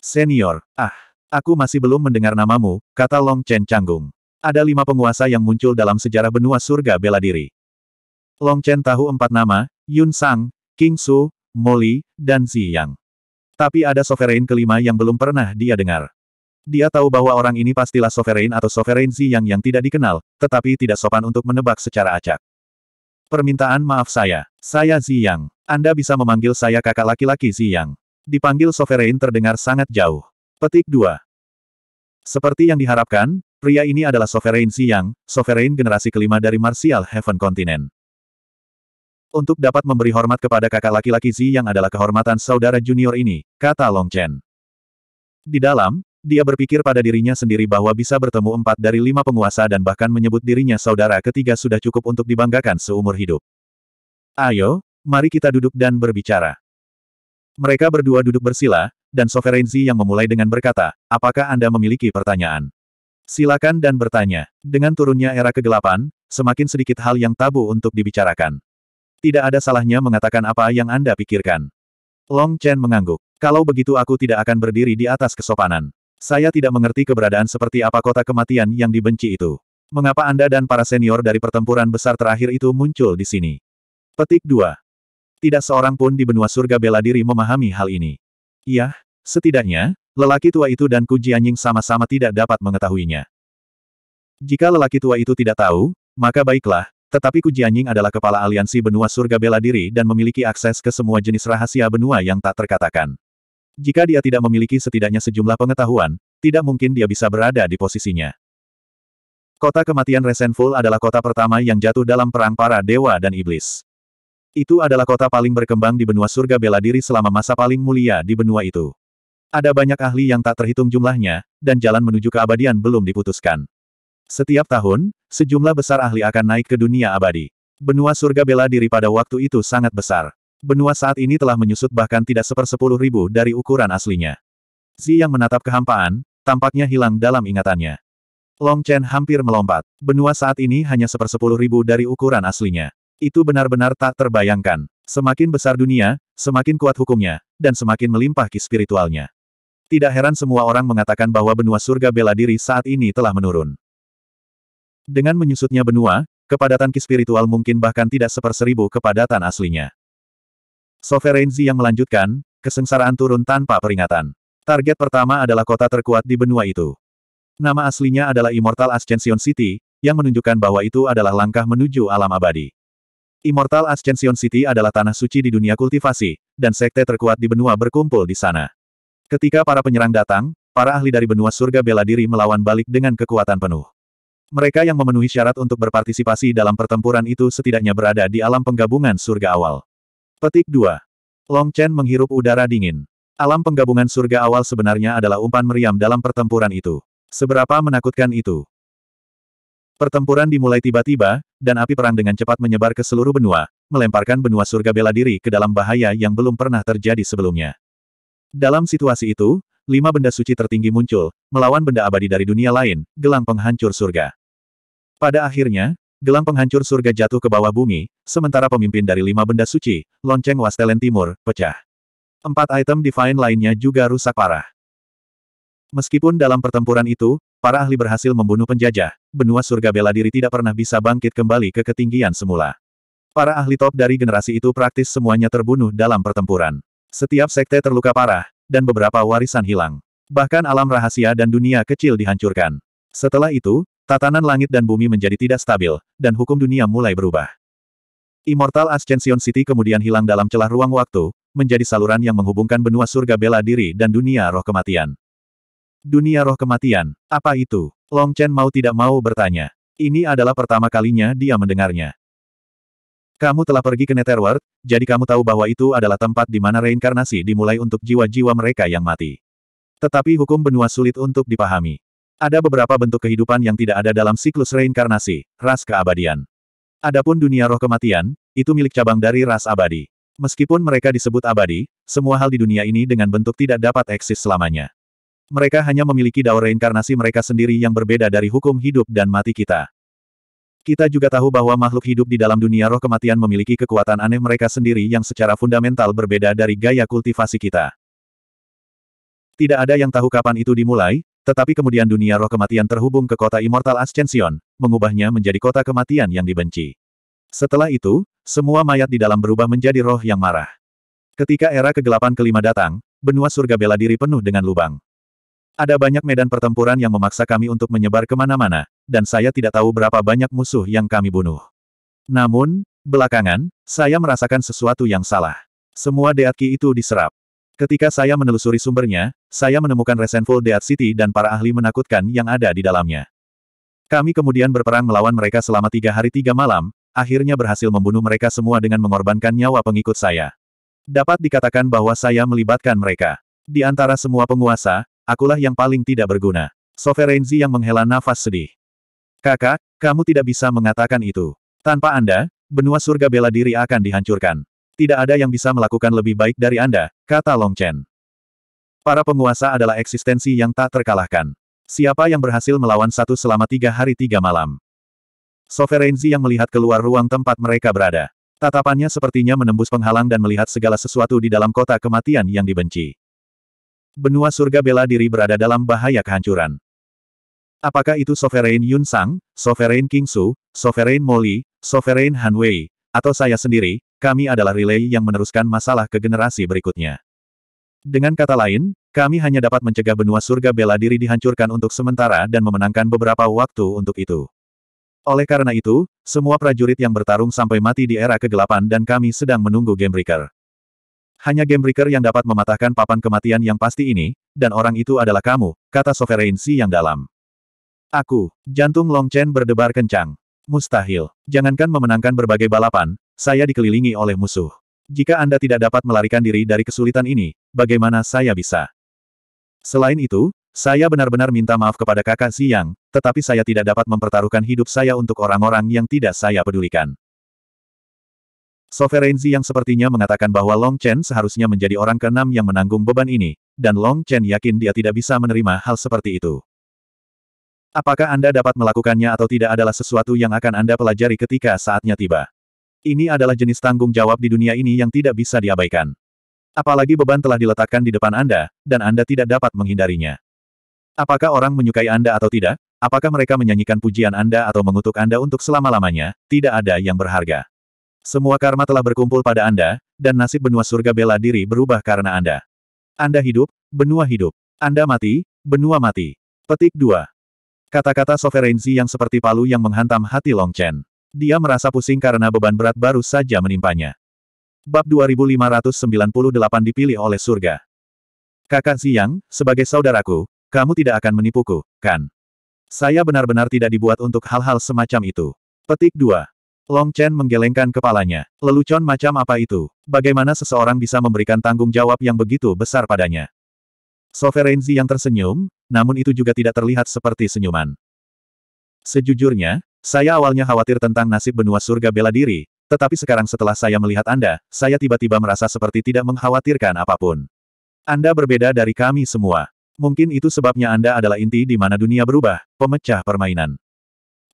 Senior, ah, aku masih belum mendengar namamu, kata Long Chen canggung. Ada lima penguasa yang muncul dalam sejarah benua surga bela diri. Long Chen tahu empat nama, Yun Sang, King Su, Moli, dan Ziyang. Tapi ada sovereign kelima yang belum pernah dia dengar. Dia tahu bahwa orang ini pastilah sovereign atau sovereign yang yang tidak dikenal, tetapi tidak sopan untuk menebak secara acak. Permintaan maaf saya. Saya Ziyang. Anda bisa memanggil saya kakak laki-laki Ziyang. Dipanggil sovereign terdengar sangat jauh. Petik 2. Seperti yang diharapkan, pria ini adalah sovereign Ziyang, sovereign generasi kelima dari Martial Heaven Continent. Untuk dapat memberi hormat kepada kakak laki-laki Zi yang adalah kehormatan saudara junior ini, kata Long Chen. Di dalam, dia berpikir pada dirinya sendiri bahwa bisa bertemu empat dari lima penguasa dan bahkan menyebut dirinya saudara ketiga sudah cukup untuk dibanggakan seumur hidup. Ayo, mari kita duduk dan berbicara. Mereka berdua duduk bersila, dan Sovereign Zi yang memulai dengan berkata, apakah Anda memiliki pertanyaan? Silakan dan bertanya. Dengan turunnya era kegelapan, semakin sedikit hal yang tabu untuk dibicarakan. Tidak ada salahnya mengatakan apa yang Anda pikirkan. Long Chen mengangguk. Kalau begitu aku tidak akan berdiri di atas kesopanan. Saya tidak mengerti keberadaan seperti apa kota kematian yang dibenci itu. Mengapa Anda dan para senior dari pertempuran besar terakhir itu muncul di sini? Petik 2. Tidak seorang pun di benua surga bela diri memahami hal ini. Iya, setidaknya, lelaki tua itu dan Ku Jianying sama-sama tidak dapat mengetahuinya. Jika lelaki tua itu tidak tahu, maka baiklah, tetapi Jianying adalah kepala aliansi benua surga bela diri dan memiliki akses ke semua jenis rahasia benua yang tak terkatakan. Jika dia tidak memiliki setidaknya sejumlah pengetahuan, tidak mungkin dia bisa berada di posisinya. Kota kematian Resenful adalah kota pertama yang jatuh dalam perang para dewa dan iblis. Itu adalah kota paling berkembang di benua surga bela diri selama masa paling mulia di benua itu. Ada banyak ahli yang tak terhitung jumlahnya, dan jalan menuju keabadian belum diputuskan. Setiap tahun, sejumlah besar ahli akan naik ke dunia abadi. Benua surga bela diri pada waktu itu sangat besar. Benua saat ini telah menyusut bahkan tidak sepersepuluh ribu dari ukuran aslinya. Zi yang menatap kehampaan, tampaknya hilang dalam ingatannya. Long Chen hampir melompat. Benua saat ini hanya sepersepuluh ribu dari ukuran aslinya. Itu benar-benar tak terbayangkan. Semakin besar dunia, semakin kuat hukumnya, dan semakin melimpah ki spiritualnya. Tidak heran semua orang mengatakan bahwa benua surga bela diri saat ini telah menurun. Dengan menyusutnya benua, kepadatan ki spiritual mungkin bahkan tidak seperseribu kepadatan aslinya. Sovereignzi yang melanjutkan, kesengsaraan turun tanpa peringatan. Target pertama adalah kota terkuat di benua itu. Nama aslinya adalah Immortal Ascension City, yang menunjukkan bahwa itu adalah langkah menuju alam abadi. Immortal Ascension City adalah tanah suci di dunia kultivasi, dan sekte terkuat di benua berkumpul di sana. Ketika para penyerang datang, para ahli dari benua surga bela diri melawan balik dengan kekuatan penuh. Mereka yang memenuhi syarat untuk berpartisipasi dalam pertempuran itu setidaknya berada di alam penggabungan surga awal. Petik 2. Long Chen menghirup udara dingin. Alam penggabungan surga awal sebenarnya adalah umpan meriam dalam pertempuran itu. Seberapa menakutkan itu? Pertempuran dimulai tiba-tiba, dan api perang dengan cepat menyebar ke seluruh benua, melemparkan benua surga bela diri ke dalam bahaya yang belum pernah terjadi sebelumnya. Dalam situasi itu, lima benda suci tertinggi muncul, melawan benda abadi dari dunia lain, gelang penghancur surga. Pada akhirnya, gelang penghancur surga jatuh ke bawah bumi, sementara pemimpin dari lima benda suci, lonceng Wastelen Timur, pecah. Empat item divine lainnya juga rusak parah. Meskipun dalam pertempuran itu, para ahli berhasil membunuh penjajah, benua surga bela diri tidak pernah bisa bangkit kembali ke ketinggian semula. Para ahli top dari generasi itu praktis semuanya terbunuh dalam pertempuran. Setiap sekte terluka parah, dan beberapa warisan hilang. Bahkan alam rahasia dan dunia kecil dihancurkan. Setelah itu, Tatanan langit dan bumi menjadi tidak stabil, dan hukum dunia mulai berubah. Immortal Ascension City kemudian hilang dalam celah ruang waktu, menjadi saluran yang menghubungkan benua surga bela diri dan dunia roh kematian. Dunia roh kematian, apa itu? Long Chen mau tidak mau bertanya. Ini adalah pertama kalinya dia mendengarnya. Kamu telah pergi ke Netherworld, jadi kamu tahu bahwa itu adalah tempat di mana reinkarnasi dimulai untuk jiwa-jiwa mereka yang mati. Tetapi hukum benua sulit untuk dipahami. Ada beberapa bentuk kehidupan yang tidak ada dalam siklus reinkarnasi, ras keabadian. Adapun dunia roh kematian, itu milik cabang dari ras abadi. Meskipun mereka disebut abadi, semua hal di dunia ini dengan bentuk tidak dapat eksis selamanya. Mereka hanya memiliki dao reinkarnasi mereka sendiri yang berbeda dari hukum hidup dan mati kita. Kita juga tahu bahwa makhluk hidup di dalam dunia roh kematian memiliki kekuatan aneh mereka sendiri yang secara fundamental berbeda dari gaya kultivasi kita. Tidak ada yang tahu kapan itu dimulai, tetapi kemudian dunia roh kematian terhubung ke kota Immortal Ascension, mengubahnya menjadi kota kematian yang dibenci. Setelah itu, semua mayat di dalam berubah menjadi roh yang marah. Ketika era kegelapan kelima datang, benua surga bela diri penuh dengan lubang. Ada banyak medan pertempuran yang memaksa kami untuk menyebar kemana-mana, dan saya tidak tahu berapa banyak musuh yang kami bunuh. Namun, belakangan, saya merasakan sesuatu yang salah. Semua deatki itu diserap. Ketika saya menelusuri sumbernya, saya menemukan Resentful Dead City dan para ahli menakutkan yang ada di dalamnya. Kami kemudian berperang melawan mereka selama tiga hari tiga malam, akhirnya berhasil membunuh mereka semua dengan mengorbankan nyawa pengikut saya. Dapat dikatakan bahwa saya melibatkan mereka. Di antara semua penguasa, akulah yang paling tidak berguna. Soverenzi yang menghela nafas sedih. Kakak, kamu tidak bisa mengatakan itu. Tanpa Anda, benua surga bela diri akan dihancurkan. Tidak ada yang bisa melakukan lebih baik dari Anda, kata Long Chen. Para penguasa adalah eksistensi yang tak terkalahkan. Siapa yang berhasil melawan satu selama tiga hari tiga malam? Soverenzi yang melihat keluar ruang tempat mereka berada. Tatapannya sepertinya menembus penghalang dan melihat segala sesuatu di dalam kota kematian yang dibenci. Benua surga bela diri berada dalam bahaya kehancuran. Apakah itu Sovereign Yun Sang, Sovereign King Su, Sovereign Moli, Sovereign Han Wei, atau saya sendiri, kami adalah relay yang meneruskan masalah ke generasi berikutnya. Dengan kata lain, kami hanya dapat mencegah benua surga bela diri dihancurkan untuk sementara dan memenangkan beberapa waktu untuk itu. Oleh karena itu, semua prajurit yang bertarung sampai mati di era kegelapan dan kami sedang menunggu game breaker. Hanya game breaker yang dapat mematahkan papan kematian yang pasti ini, dan orang itu adalah kamu, kata Sovereign Si yang dalam. Aku, jantung Long Chen berdebar kencang. Mustahil. Jangankan memenangkan berbagai balapan, saya dikelilingi oleh musuh. Jika Anda tidak dapat melarikan diri dari kesulitan ini, bagaimana saya bisa? Selain itu, saya benar-benar minta maaf kepada kakak Ziyang, tetapi saya tidak dapat mempertaruhkan hidup saya untuk orang-orang yang tidak saya pedulikan. Sovereign yang sepertinya mengatakan bahwa Long Chen seharusnya menjadi orang keenam yang menanggung beban ini, dan Long Chen yakin dia tidak bisa menerima hal seperti itu. Apakah Anda dapat melakukannya atau tidak adalah sesuatu yang akan Anda pelajari ketika saatnya tiba. Ini adalah jenis tanggung jawab di dunia ini yang tidak bisa diabaikan. Apalagi beban telah diletakkan di depan Anda, dan Anda tidak dapat menghindarinya. Apakah orang menyukai Anda atau tidak? Apakah mereka menyanyikan pujian Anda atau mengutuk Anda untuk selama-lamanya? Tidak ada yang berharga. Semua karma telah berkumpul pada Anda, dan nasib benua surga bela diri berubah karena Anda. Anda hidup, benua hidup. Anda mati, benua mati. Petik 2. Kata-kata sovereignty yang seperti palu yang menghantam hati Long Chen. Dia merasa pusing karena beban berat baru saja menimpanya. Bab 2598 dipilih oleh surga. Kakak Siang, sebagai saudaraku, kamu tidak akan menipuku, kan? Saya benar-benar tidak dibuat untuk hal-hal semacam itu. Petik 2. Long Chen menggelengkan kepalanya. Lelucon macam apa itu? Bagaimana seseorang bisa memberikan tanggung jawab yang begitu besar padanya? Sovereignty yang tersenyum, namun itu juga tidak terlihat seperti senyuman. Sejujurnya, saya awalnya khawatir tentang nasib benua surga bela diri, tetapi sekarang setelah saya melihat Anda, saya tiba-tiba merasa seperti tidak mengkhawatirkan apapun. Anda berbeda dari kami semua. Mungkin itu sebabnya Anda adalah inti di mana dunia berubah, pemecah permainan.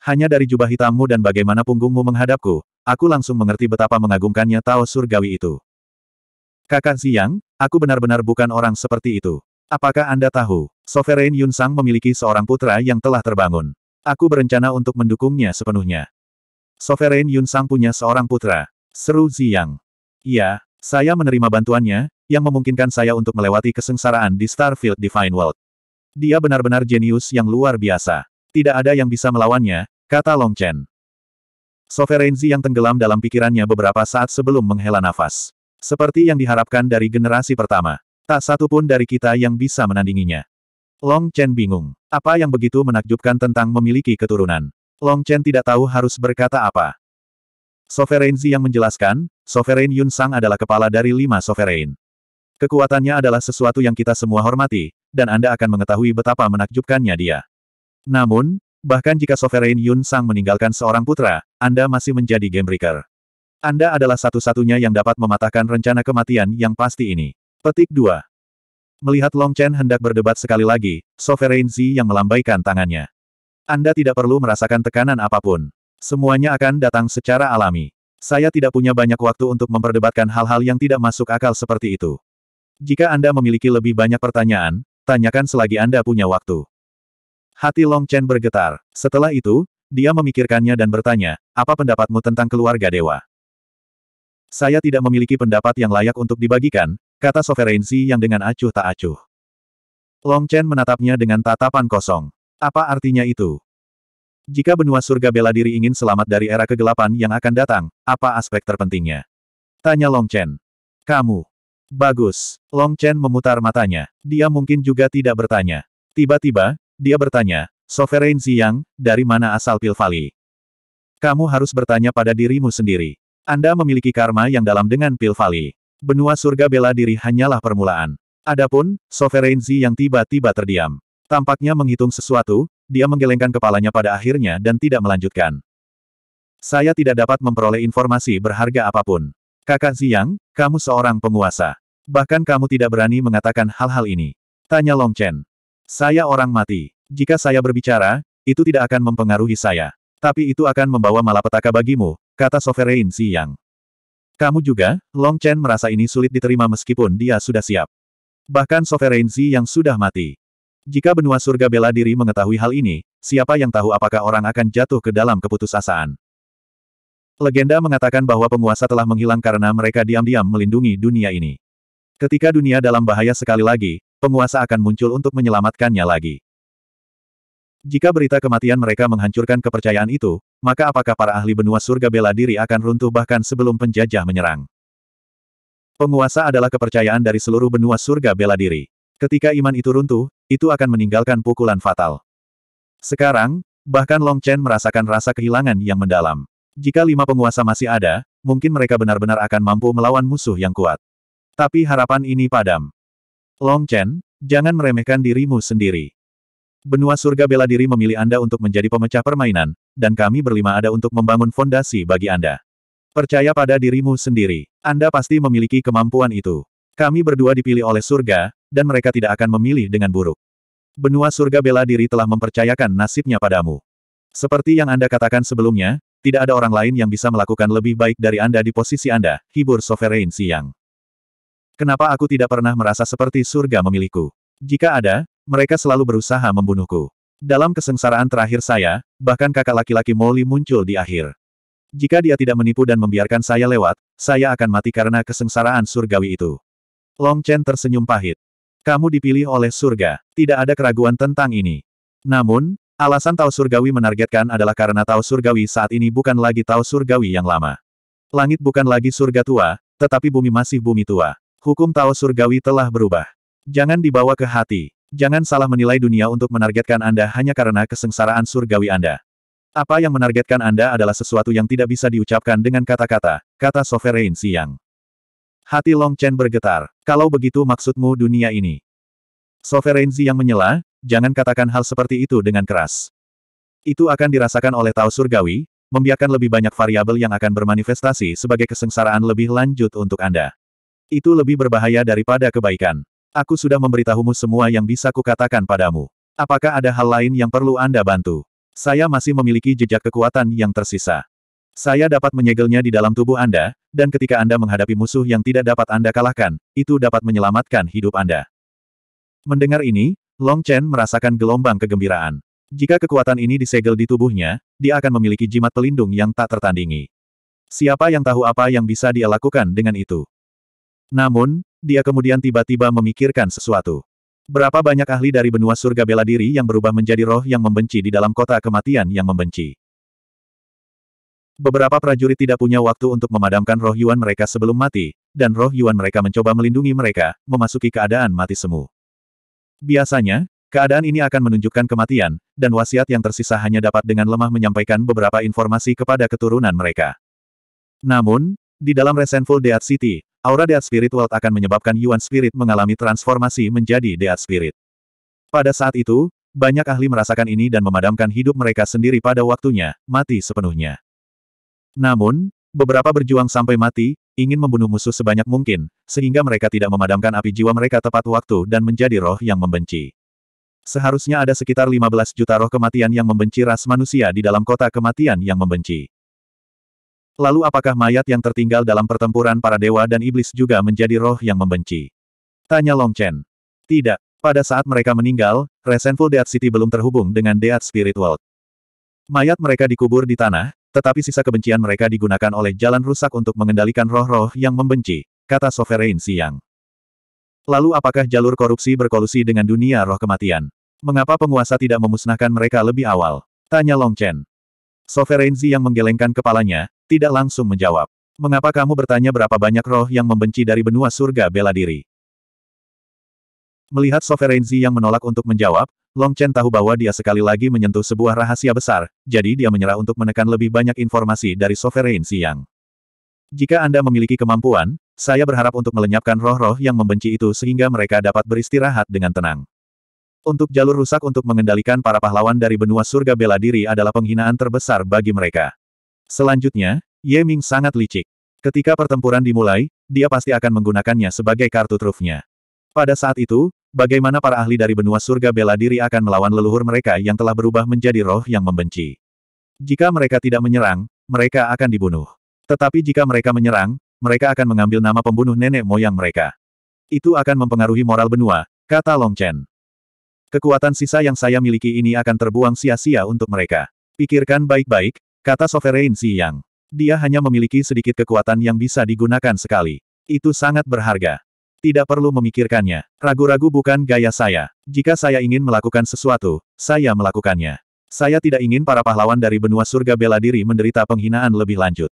Hanya dari jubah hitammu dan bagaimana punggungmu menghadapku, aku langsung mengerti betapa mengagumkannya Tao Surgawi itu. Kakak siang, aku benar-benar bukan orang seperti itu. Apakah Anda tahu, Sovereign Yun Sang memiliki seorang putra yang telah terbangun. Aku berencana untuk mendukungnya sepenuhnya. Sovereign Yun Sang punya seorang putra, seru Ziyang. Iya, saya menerima bantuannya, yang memungkinkan saya untuk melewati kesengsaraan di Starfield Divine World. Dia benar-benar jenius yang luar biasa. Tidak ada yang bisa melawannya, kata Long Chen. Sovereign Ziyang tenggelam dalam pikirannya beberapa saat sebelum menghela nafas. Seperti yang diharapkan dari generasi pertama. Tak satu pun dari kita yang bisa menandinginya. Long Chen bingung. Apa yang begitu menakjubkan tentang memiliki keturunan? Long Chen tidak tahu harus berkata apa. Sovereign Zi yang menjelaskan, Sovereign Yun Sang adalah kepala dari lima Sovereign. Kekuatannya adalah sesuatu yang kita semua hormati, dan Anda akan mengetahui betapa menakjubkannya dia. Namun, bahkan jika Sovereign Yun Sang meninggalkan seorang putra, Anda masih menjadi Gamebreaker. Anda adalah satu-satunya yang dapat mematahkan rencana kematian yang pasti ini. Petik 2. Melihat Long Chen hendak berdebat sekali lagi, Sovereign Zi yang melambaikan tangannya. Anda tidak perlu merasakan tekanan apapun. Semuanya akan datang secara alami. Saya tidak punya banyak waktu untuk memperdebatkan hal-hal yang tidak masuk akal seperti itu. Jika Anda memiliki lebih banyak pertanyaan, tanyakan selagi Anda punya waktu. Hati Long Chen bergetar. Setelah itu, dia memikirkannya dan bertanya, apa pendapatmu tentang keluarga dewa? Saya tidak memiliki pendapat yang layak untuk dibagikan, kata Sovereignty yang dengan acuh tak acuh. Long Chen menatapnya dengan tatapan kosong. Apa artinya itu? Jika benua surga bela diri ingin selamat dari era kegelapan yang akan datang, apa aspek terpentingnya? Tanya Long Chen. Kamu. Bagus. Long Chen memutar matanya. Dia mungkin juga tidak bertanya. Tiba-tiba, dia bertanya, Sovereign Yang, dari mana asal Pilvali? Kamu harus bertanya pada dirimu sendiri. Anda memiliki karma yang dalam dengan Pilvali. Benua surga bela diri hanyalah permulaan. Adapun, Sovereign Z yang tiba-tiba terdiam. Tampaknya menghitung sesuatu, dia menggelengkan kepalanya pada akhirnya dan tidak melanjutkan. Saya tidak dapat memperoleh informasi berharga apapun. Kakak Ziyang, kamu seorang penguasa. Bahkan kamu tidak berani mengatakan hal-hal ini. Tanya Long Chen. Saya orang mati. Jika saya berbicara, itu tidak akan mempengaruhi saya. Tapi itu akan membawa malapetaka bagimu, kata Sovereign Ziyang. Kamu juga, Long Chen merasa ini sulit diterima meskipun dia sudah siap. Bahkan Sovereign Z yang sudah mati. Jika benua surga bela diri mengetahui hal ini, siapa yang tahu apakah orang akan jatuh ke dalam keputusasaan. Legenda mengatakan bahwa penguasa telah menghilang karena mereka diam-diam melindungi dunia ini. Ketika dunia dalam bahaya sekali lagi, penguasa akan muncul untuk menyelamatkannya lagi. Jika berita kematian mereka menghancurkan kepercayaan itu, maka apakah para ahli benua surga bela diri akan runtuh bahkan sebelum penjajah menyerang? Penguasa adalah kepercayaan dari seluruh benua surga bela diri. Ketika iman itu runtuh, itu akan meninggalkan pukulan fatal. Sekarang, bahkan Long Chen merasakan rasa kehilangan yang mendalam. Jika lima penguasa masih ada, mungkin mereka benar-benar akan mampu melawan musuh yang kuat. Tapi harapan ini padam. Long Chen, jangan meremehkan dirimu sendiri. Benua surga bela diri memilih Anda untuk menjadi pemecah permainan, dan kami berlima ada untuk membangun fondasi bagi Anda. Percaya pada dirimu sendiri. Anda pasti memiliki kemampuan itu. Kami berdua dipilih oleh surga, dan mereka tidak akan memilih dengan buruk. Benua surga bela diri telah mempercayakan nasibnya padamu. Seperti yang Anda katakan sebelumnya, tidak ada orang lain yang bisa melakukan lebih baik dari Anda di posisi Anda, hibur Sovereign Siang. Kenapa aku tidak pernah merasa seperti surga memilihku? Jika ada, mereka selalu berusaha membunuhku. Dalam kesengsaraan terakhir saya, bahkan kakak laki-laki Molly muncul di akhir. Jika dia tidak menipu dan membiarkan saya lewat, saya akan mati karena kesengsaraan surgawi itu. Long Chen tersenyum pahit. Kamu dipilih oleh surga, tidak ada keraguan tentang ini. Namun, alasan Tao Surgawi menargetkan adalah karena Tao Surgawi saat ini bukan lagi Tao Surgawi yang lama. Langit bukan lagi surga tua, tetapi bumi masih bumi tua. Hukum Tao Surgawi telah berubah. Jangan dibawa ke hati. Jangan salah menilai dunia untuk menargetkan Anda hanya karena kesengsaraan surgawi Anda. Apa yang menargetkan Anda adalah sesuatu yang tidak bisa diucapkan dengan kata-kata, kata Sovereign Siang. Hati Long Chen bergetar. Kalau begitu maksudmu dunia ini. Sovereign Siang menyela, jangan katakan hal seperti itu dengan keras. Itu akan dirasakan oleh Tao Surgawi, membiarkan lebih banyak variabel yang akan bermanifestasi sebagai kesengsaraan lebih lanjut untuk Anda. Itu lebih berbahaya daripada kebaikan. Aku sudah memberitahumu semua yang bisa kukatakan padamu. Apakah ada hal lain yang perlu Anda bantu? Saya masih memiliki jejak kekuatan yang tersisa. Saya dapat menyegelnya di dalam tubuh Anda, dan ketika Anda menghadapi musuh yang tidak dapat Anda kalahkan, itu dapat menyelamatkan hidup Anda. Mendengar ini, Long Chen merasakan gelombang kegembiraan. Jika kekuatan ini disegel di tubuhnya, dia akan memiliki jimat pelindung yang tak tertandingi. Siapa yang tahu apa yang bisa dia lakukan dengan itu? Namun, dia kemudian tiba-tiba memikirkan sesuatu. Berapa banyak ahli dari benua surga bela diri yang berubah menjadi roh yang membenci di dalam kota kematian yang membenci. Beberapa prajurit tidak punya waktu untuk memadamkan roh Yuan mereka sebelum mati, dan roh Yuan mereka mencoba melindungi mereka, memasuki keadaan mati semu. Biasanya, keadaan ini akan menunjukkan kematian, dan wasiat yang tersisa hanya dapat dengan lemah menyampaikan beberapa informasi kepada keturunan mereka. Namun, di dalam Resentful Dead City, aura Dead Spirit World akan menyebabkan Yuan Spirit mengalami transformasi menjadi Dead Spirit. Pada saat itu, banyak ahli merasakan ini dan memadamkan hidup mereka sendiri pada waktunya, mati sepenuhnya. Namun, beberapa berjuang sampai mati, ingin membunuh musuh sebanyak mungkin, sehingga mereka tidak memadamkan api jiwa mereka tepat waktu dan menjadi roh yang membenci. Seharusnya ada sekitar 15 juta roh kematian yang membenci ras manusia di dalam kota kematian yang membenci. Lalu apakah mayat yang tertinggal dalam pertempuran para dewa dan iblis juga menjadi roh yang membenci? Tanya Long Chen. Tidak. Pada saat mereka meninggal, Resentful Dead City belum terhubung dengan Dead Spirit World. Mayat mereka dikubur di tanah, tetapi sisa kebencian mereka digunakan oleh jalan rusak untuk mengendalikan roh-roh yang membenci, kata Sovereign Siang. Lalu apakah jalur korupsi berkolusi dengan dunia roh kematian? Mengapa penguasa tidak memusnahkan mereka lebih awal? Tanya Long Chen. Soverenzi yang menggelengkan kepalanya, tidak langsung menjawab. Mengapa kamu bertanya berapa banyak roh yang membenci dari benua surga bela diri? Melihat Soverenzi yang menolak untuk menjawab, Long Chen tahu bahwa dia sekali lagi menyentuh sebuah rahasia besar, jadi dia menyerah untuk menekan lebih banyak informasi dari Sovereignty yang. Jika Anda memiliki kemampuan, saya berharap untuk melenyapkan roh-roh yang membenci itu sehingga mereka dapat beristirahat dengan tenang. Untuk jalur rusak untuk mengendalikan para pahlawan dari benua surga bela diri adalah penghinaan terbesar bagi mereka. Selanjutnya, Ye Ming sangat licik. Ketika pertempuran dimulai, dia pasti akan menggunakannya sebagai kartu trufnya. Pada saat itu, bagaimana para ahli dari benua surga bela diri akan melawan leluhur mereka yang telah berubah menjadi roh yang membenci. Jika mereka tidak menyerang, mereka akan dibunuh. Tetapi jika mereka menyerang, mereka akan mengambil nama pembunuh nenek moyang mereka. Itu akan mempengaruhi moral benua, kata Long Chen. Kekuatan sisa yang saya miliki ini akan terbuang sia-sia untuk mereka. Pikirkan baik-baik, kata Sovereign Si Yang. Dia hanya memiliki sedikit kekuatan yang bisa digunakan sekali. Itu sangat berharga. Tidak perlu memikirkannya. Ragu-ragu bukan gaya saya. Jika saya ingin melakukan sesuatu, saya melakukannya. Saya tidak ingin para pahlawan dari benua surga bela diri menderita penghinaan lebih lanjut.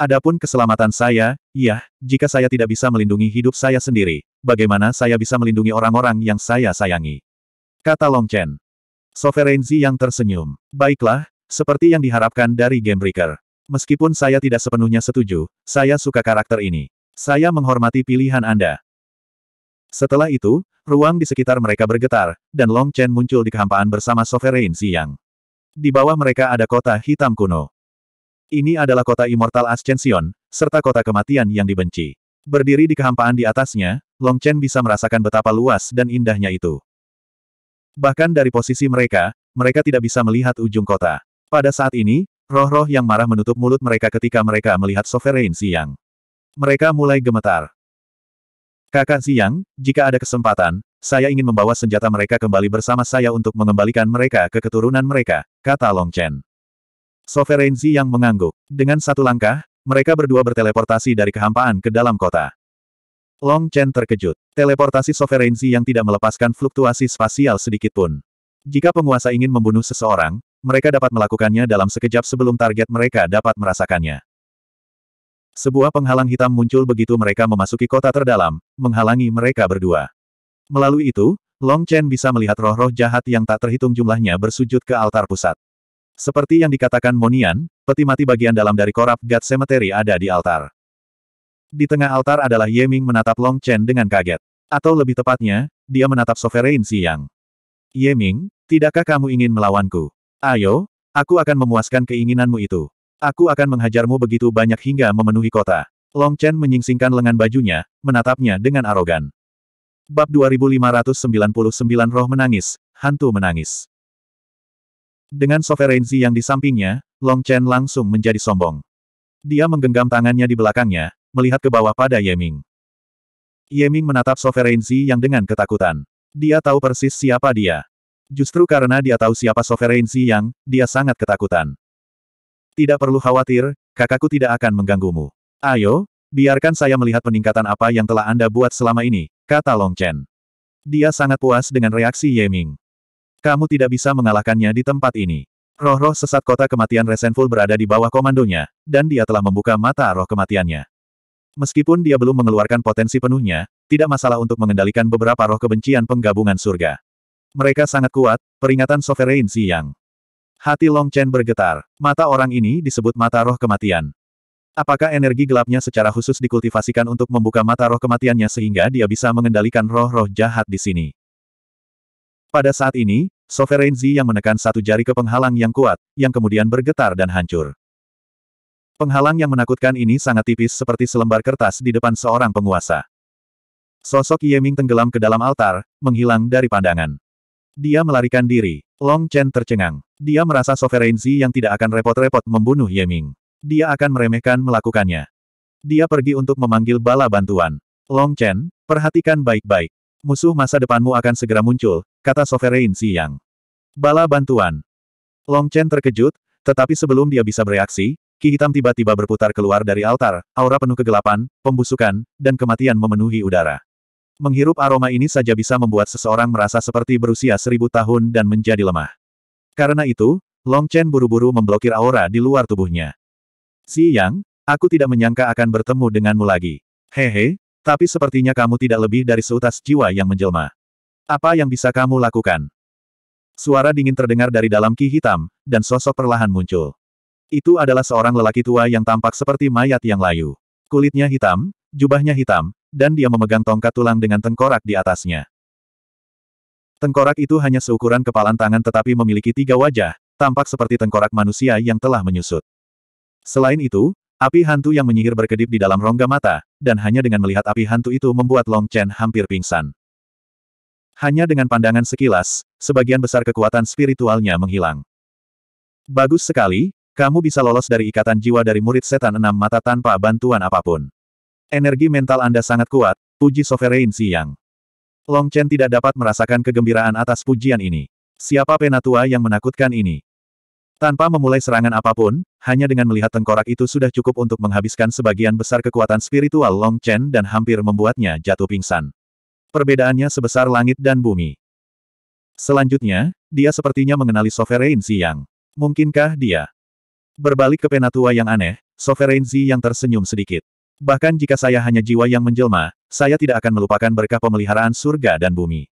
Adapun keselamatan saya, ya, jika saya tidak bisa melindungi hidup saya sendiri, bagaimana saya bisa melindungi orang-orang yang saya sayangi? Kata Long Chen. Sovereignty yang tersenyum. Baiklah, seperti yang diharapkan dari Game Breaker. Meskipun saya tidak sepenuhnya setuju, saya suka karakter ini. Saya menghormati pilihan Anda. Setelah itu, ruang di sekitar mereka bergetar, dan Long Chen muncul di kehampaan bersama Sovereign Yang. Di bawah mereka ada kota hitam kuno. Ini adalah kota Immortal Ascension, serta kota kematian yang dibenci. Berdiri di kehampaan di atasnya, Long Chen bisa merasakan betapa luas dan indahnya itu. Bahkan dari posisi mereka, mereka tidak bisa melihat ujung kota. Pada saat ini, roh-roh yang marah menutup mulut mereka ketika mereka melihat Sovereign Siang. Mereka mulai gemetar. Kakak Siang, jika ada kesempatan, saya ingin membawa senjata mereka kembali bersama saya untuk mengembalikan mereka ke keturunan mereka, kata Long Chen. Sovereign Siang mengangguk. Dengan satu langkah, mereka berdua berteleportasi dari kehampaan ke dalam kota. Long Chen terkejut. Teleportasi sovereignty yang tidak melepaskan fluktuasi spasial sedikitpun. Jika penguasa ingin membunuh seseorang, mereka dapat melakukannya dalam sekejap sebelum target mereka dapat merasakannya. Sebuah penghalang hitam muncul begitu mereka memasuki kota terdalam, menghalangi mereka berdua. Melalui itu, Long Chen bisa melihat roh-roh jahat yang tak terhitung jumlahnya bersujud ke altar pusat. Seperti yang dikatakan Monian, peti mati bagian dalam dari korap God Cemetery ada di altar. Di tengah altar adalah Ye Ming menatap Long Chen dengan kaget. Atau lebih tepatnya, dia menatap Sovereign Siang. Ye Ming, tidakkah kamu ingin melawanku? Ayo, aku akan memuaskan keinginanmu itu. Aku akan menghajarmu begitu banyak hingga memenuhi kota. Long Chen menyingsingkan lengan bajunya, menatapnya dengan arogan. Bab 2599 Roh menangis, hantu menangis. Dengan Sovereign yang di sampingnya, Long Chen langsung menjadi sombong. Dia menggenggam tangannya di belakangnya, melihat ke bawah pada Yeming. Yeming menatap Sovereign Z yang dengan ketakutan. Dia tahu persis siapa dia. Justru karena dia tahu siapa Sovereign Z yang, dia sangat ketakutan. Tidak perlu khawatir, kakakku tidak akan mengganggumu. Ayo, biarkan saya melihat peningkatan apa yang telah Anda buat selama ini, kata Long Chen. Dia sangat puas dengan reaksi Yeming. Kamu tidak bisa mengalahkannya di tempat ini. Roh-roh sesat kota kematian Resenful berada di bawah komandonya, dan dia telah membuka mata roh kematiannya. Meskipun dia belum mengeluarkan potensi penuhnya, tidak masalah untuk mengendalikan beberapa roh kebencian penggabungan surga. Mereka sangat kuat, peringatan Sovereign Si Yang. Hati Long Chen bergetar. Mata orang ini disebut mata roh kematian. Apakah energi gelapnya secara khusus dikultivasikan untuk membuka mata roh kematiannya sehingga dia bisa mengendalikan roh-roh jahat di sini? Pada saat ini, Sovereign Z yang menekan satu jari ke penghalang yang kuat, yang kemudian bergetar dan hancur. Penghalang yang menakutkan ini sangat tipis seperti selembar kertas di depan seorang penguasa. Sosok Yeming tenggelam ke dalam altar, menghilang dari pandangan. Dia melarikan diri. Long Chen tercengang. Dia merasa Zi yang tidak akan repot-repot membunuh Yeming. Dia akan meremehkan melakukannya. Dia pergi untuk memanggil bala bantuan. Long Chen, perhatikan baik-baik. Musuh masa depanmu akan segera muncul, kata Sovereign Zi yang. Bala bantuan. Long Chen terkejut, tetapi sebelum dia bisa bereaksi, Ki hitam tiba-tiba berputar keluar dari altar, aura penuh kegelapan, pembusukan, dan kematian memenuhi udara. Menghirup aroma ini saja bisa membuat seseorang merasa seperti berusia seribu tahun dan menjadi lemah. Karena itu, Long Chen buru-buru memblokir aura di luar tubuhnya. Si Yang, aku tidak menyangka akan bertemu denganmu lagi. Hehe, tapi sepertinya kamu tidak lebih dari seutas jiwa yang menjelma. Apa yang bisa kamu lakukan? Suara dingin terdengar dari dalam ki hitam, dan sosok perlahan muncul. Itu adalah seorang lelaki tua yang tampak seperti mayat yang layu. Kulitnya hitam, jubahnya hitam, dan dia memegang tongkat tulang dengan tengkorak di atasnya. Tengkorak itu hanya seukuran kepalan tangan tetapi memiliki tiga wajah, tampak seperti tengkorak manusia yang telah menyusut. Selain itu, api hantu yang menyihir berkedip di dalam rongga mata, dan hanya dengan melihat api hantu itu membuat Long Chen hampir pingsan. Hanya dengan pandangan sekilas, sebagian besar kekuatan spiritualnya menghilang. Bagus sekali, kamu bisa lolos dari ikatan jiwa dari murid setan enam mata tanpa bantuan apapun. Energi mental Anda sangat kuat, puji Sovereign Siang. Long Chen tidak dapat merasakan kegembiraan atas pujian ini. Siapa penatua yang menakutkan ini? Tanpa memulai serangan apapun, hanya dengan melihat tengkorak itu sudah cukup untuk menghabiskan sebagian besar kekuatan spiritual Long Chen dan hampir membuatnya jatuh pingsan. Perbedaannya sebesar langit dan bumi. Selanjutnya, dia sepertinya mengenali Sovereign Siang. Mungkinkah dia Berbalik ke penatua yang aneh, Sovereign Z yang tersenyum sedikit. Bahkan jika saya hanya jiwa yang menjelma, saya tidak akan melupakan berkah pemeliharaan surga dan bumi.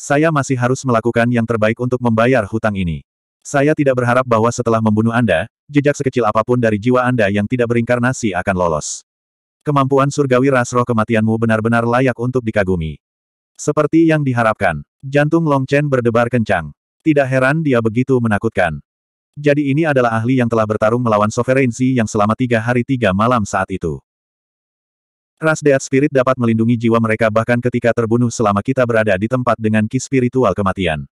Saya masih harus melakukan yang terbaik untuk membayar hutang ini. Saya tidak berharap bahwa setelah membunuh Anda, jejak sekecil apapun dari jiwa Anda yang tidak berinkarnasi akan lolos. Kemampuan surgawi rasroh kematianmu benar-benar layak untuk dikagumi. Seperti yang diharapkan, jantung Long Chen berdebar kencang. Tidak heran dia begitu menakutkan. Jadi ini adalah ahli yang telah bertarung melawan sovereignty yang selama tiga hari tiga malam saat itu. Ras Deat Spirit dapat melindungi jiwa mereka bahkan ketika terbunuh selama kita berada di tempat dengan ki spiritual kematian.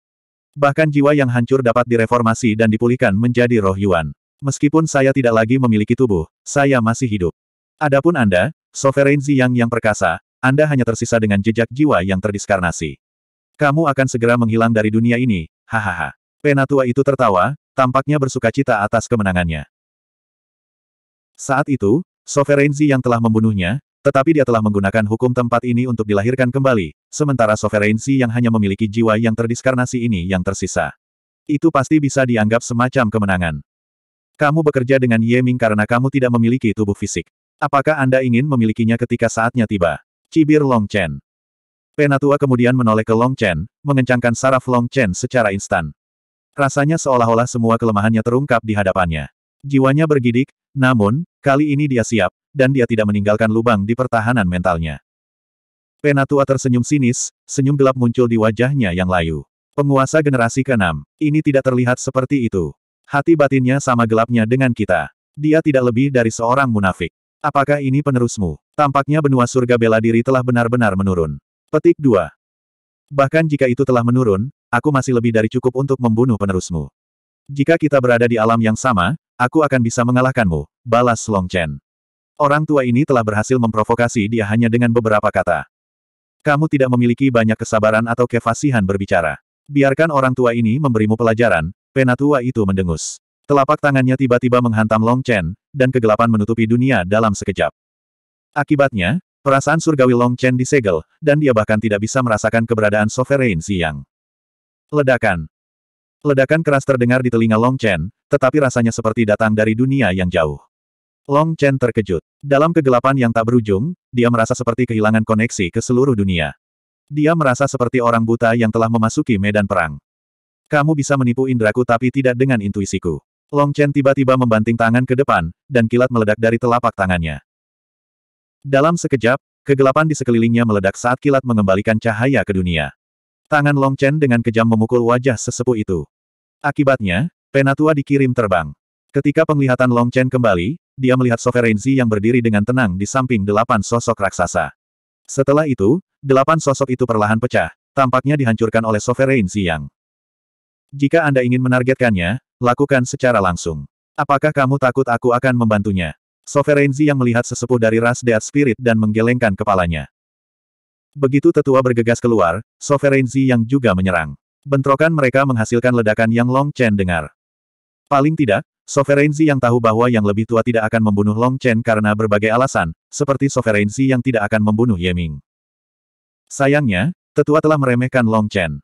Bahkan jiwa yang hancur dapat direformasi dan dipulihkan menjadi roh Yuan. Meskipun saya tidak lagi memiliki tubuh, saya masih hidup. Adapun Anda, Sovereignty Yang yang perkasa, Anda hanya tersisa dengan jejak jiwa yang terdiskarnasi. Kamu akan segera menghilang dari dunia ini, hahaha. Penatua itu tertawa, tampaknya bersuka cita atas kemenangannya. Saat itu, Soverenzi yang telah membunuhnya, tetapi dia telah menggunakan hukum tempat ini untuk dilahirkan kembali, sementara Soverenzi yang hanya memiliki jiwa yang terdiskarnasi ini yang tersisa. Itu pasti bisa dianggap semacam kemenangan. Kamu bekerja dengan Yeming karena kamu tidak memiliki tubuh fisik. Apakah Anda ingin memilikinya ketika saatnya tiba? Cibir Long Chen. Penatua kemudian menoleh ke Long Chen, mengencangkan saraf Long Chen secara instan. Rasanya seolah-olah semua kelemahannya terungkap di hadapannya. Jiwanya bergidik, namun, kali ini dia siap, dan dia tidak meninggalkan lubang di pertahanan mentalnya. Penatua tersenyum sinis, senyum gelap muncul di wajahnya yang layu. Penguasa generasi ke-6, ini tidak terlihat seperti itu. Hati batinnya sama gelapnya dengan kita. Dia tidak lebih dari seorang munafik. Apakah ini penerusmu? Tampaknya benua surga bela diri telah benar-benar menurun. Petik 2. Bahkan jika itu telah menurun, aku masih lebih dari cukup untuk membunuh penerusmu. Jika kita berada di alam yang sama, aku akan bisa mengalahkanmu, balas Long Chen. Orang tua ini telah berhasil memprovokasi dia hanya dengan beberapa kata. Kamu tidak memiliki banyak kesabaran atau kefasihan berbicara. Biarkan orang tua ini memberimu pelajaran, penatua itu mendengus. Telapak tangannya tiba-tiba menghantam Long Chen, dan kegelapan menutupi dunia dalam sekejap. Akibatnya, perasaan surgawi Long Chen disegel, dan dia bahkan tidak bisa merasakan keberadaan Sovereign Siang. Ledakan. Ledakan keras terdengar di telinga Long Chen, tetapi rasanya seperti datang dari dunia yang jauh. Long Chen terkejut. Dalam kegelapan yang tak berujung, dia merasa seperti kehilangan koneksi ke seluruh dunia. Dia merasa seperti orang buta yang telah memasuki medan perang. Kamu bisa menipu indraku tapi tidak dengan intuisiku. Long Chen tiba-tiba membanting tangan ke depan, dan kilat meledak dari telapak tangannya. Dalam sekejap, kegelapan di sekelilingnya meledak saat kilat mengembalikan cahaya ke dunia. Tangan Long Chen dengan kejam memukul wajah sesepuh itu. Akibatnya, penatua dikirim terbang. Ketika penglihatan Long Chen kembali, dia melihat Sovereignty yang berdiri dengan tenang di samping delapan sosok raksasa. Setelah itu, delapan sosok itu perlahan pecah, tampaknya dihancurkan oleh Sovereignty yang. Jika Anda ingin menargetkannya, lakukan secara langsung. Apakah kamu takut aku akan membantunya? Sovereignty yang melihat sesepuh dari ras Dead Spirit dan menggelengkan kepalanya. Begitu tetua bergegas keluar, Sovereign Zi yang juga menyerang. Bentrokan mereka menghasilkan ledakan yang Long Chen dengar. Paling tidak, Sovereign Zi yang tahu bahwa yang lebih tua tidak akan membunuh Long Chen karena berbagai alasan, seperti Sovereign Zi yang tidak akan membunuh Yeming. Sayangnya, tetua telah meremehkan Long Chen.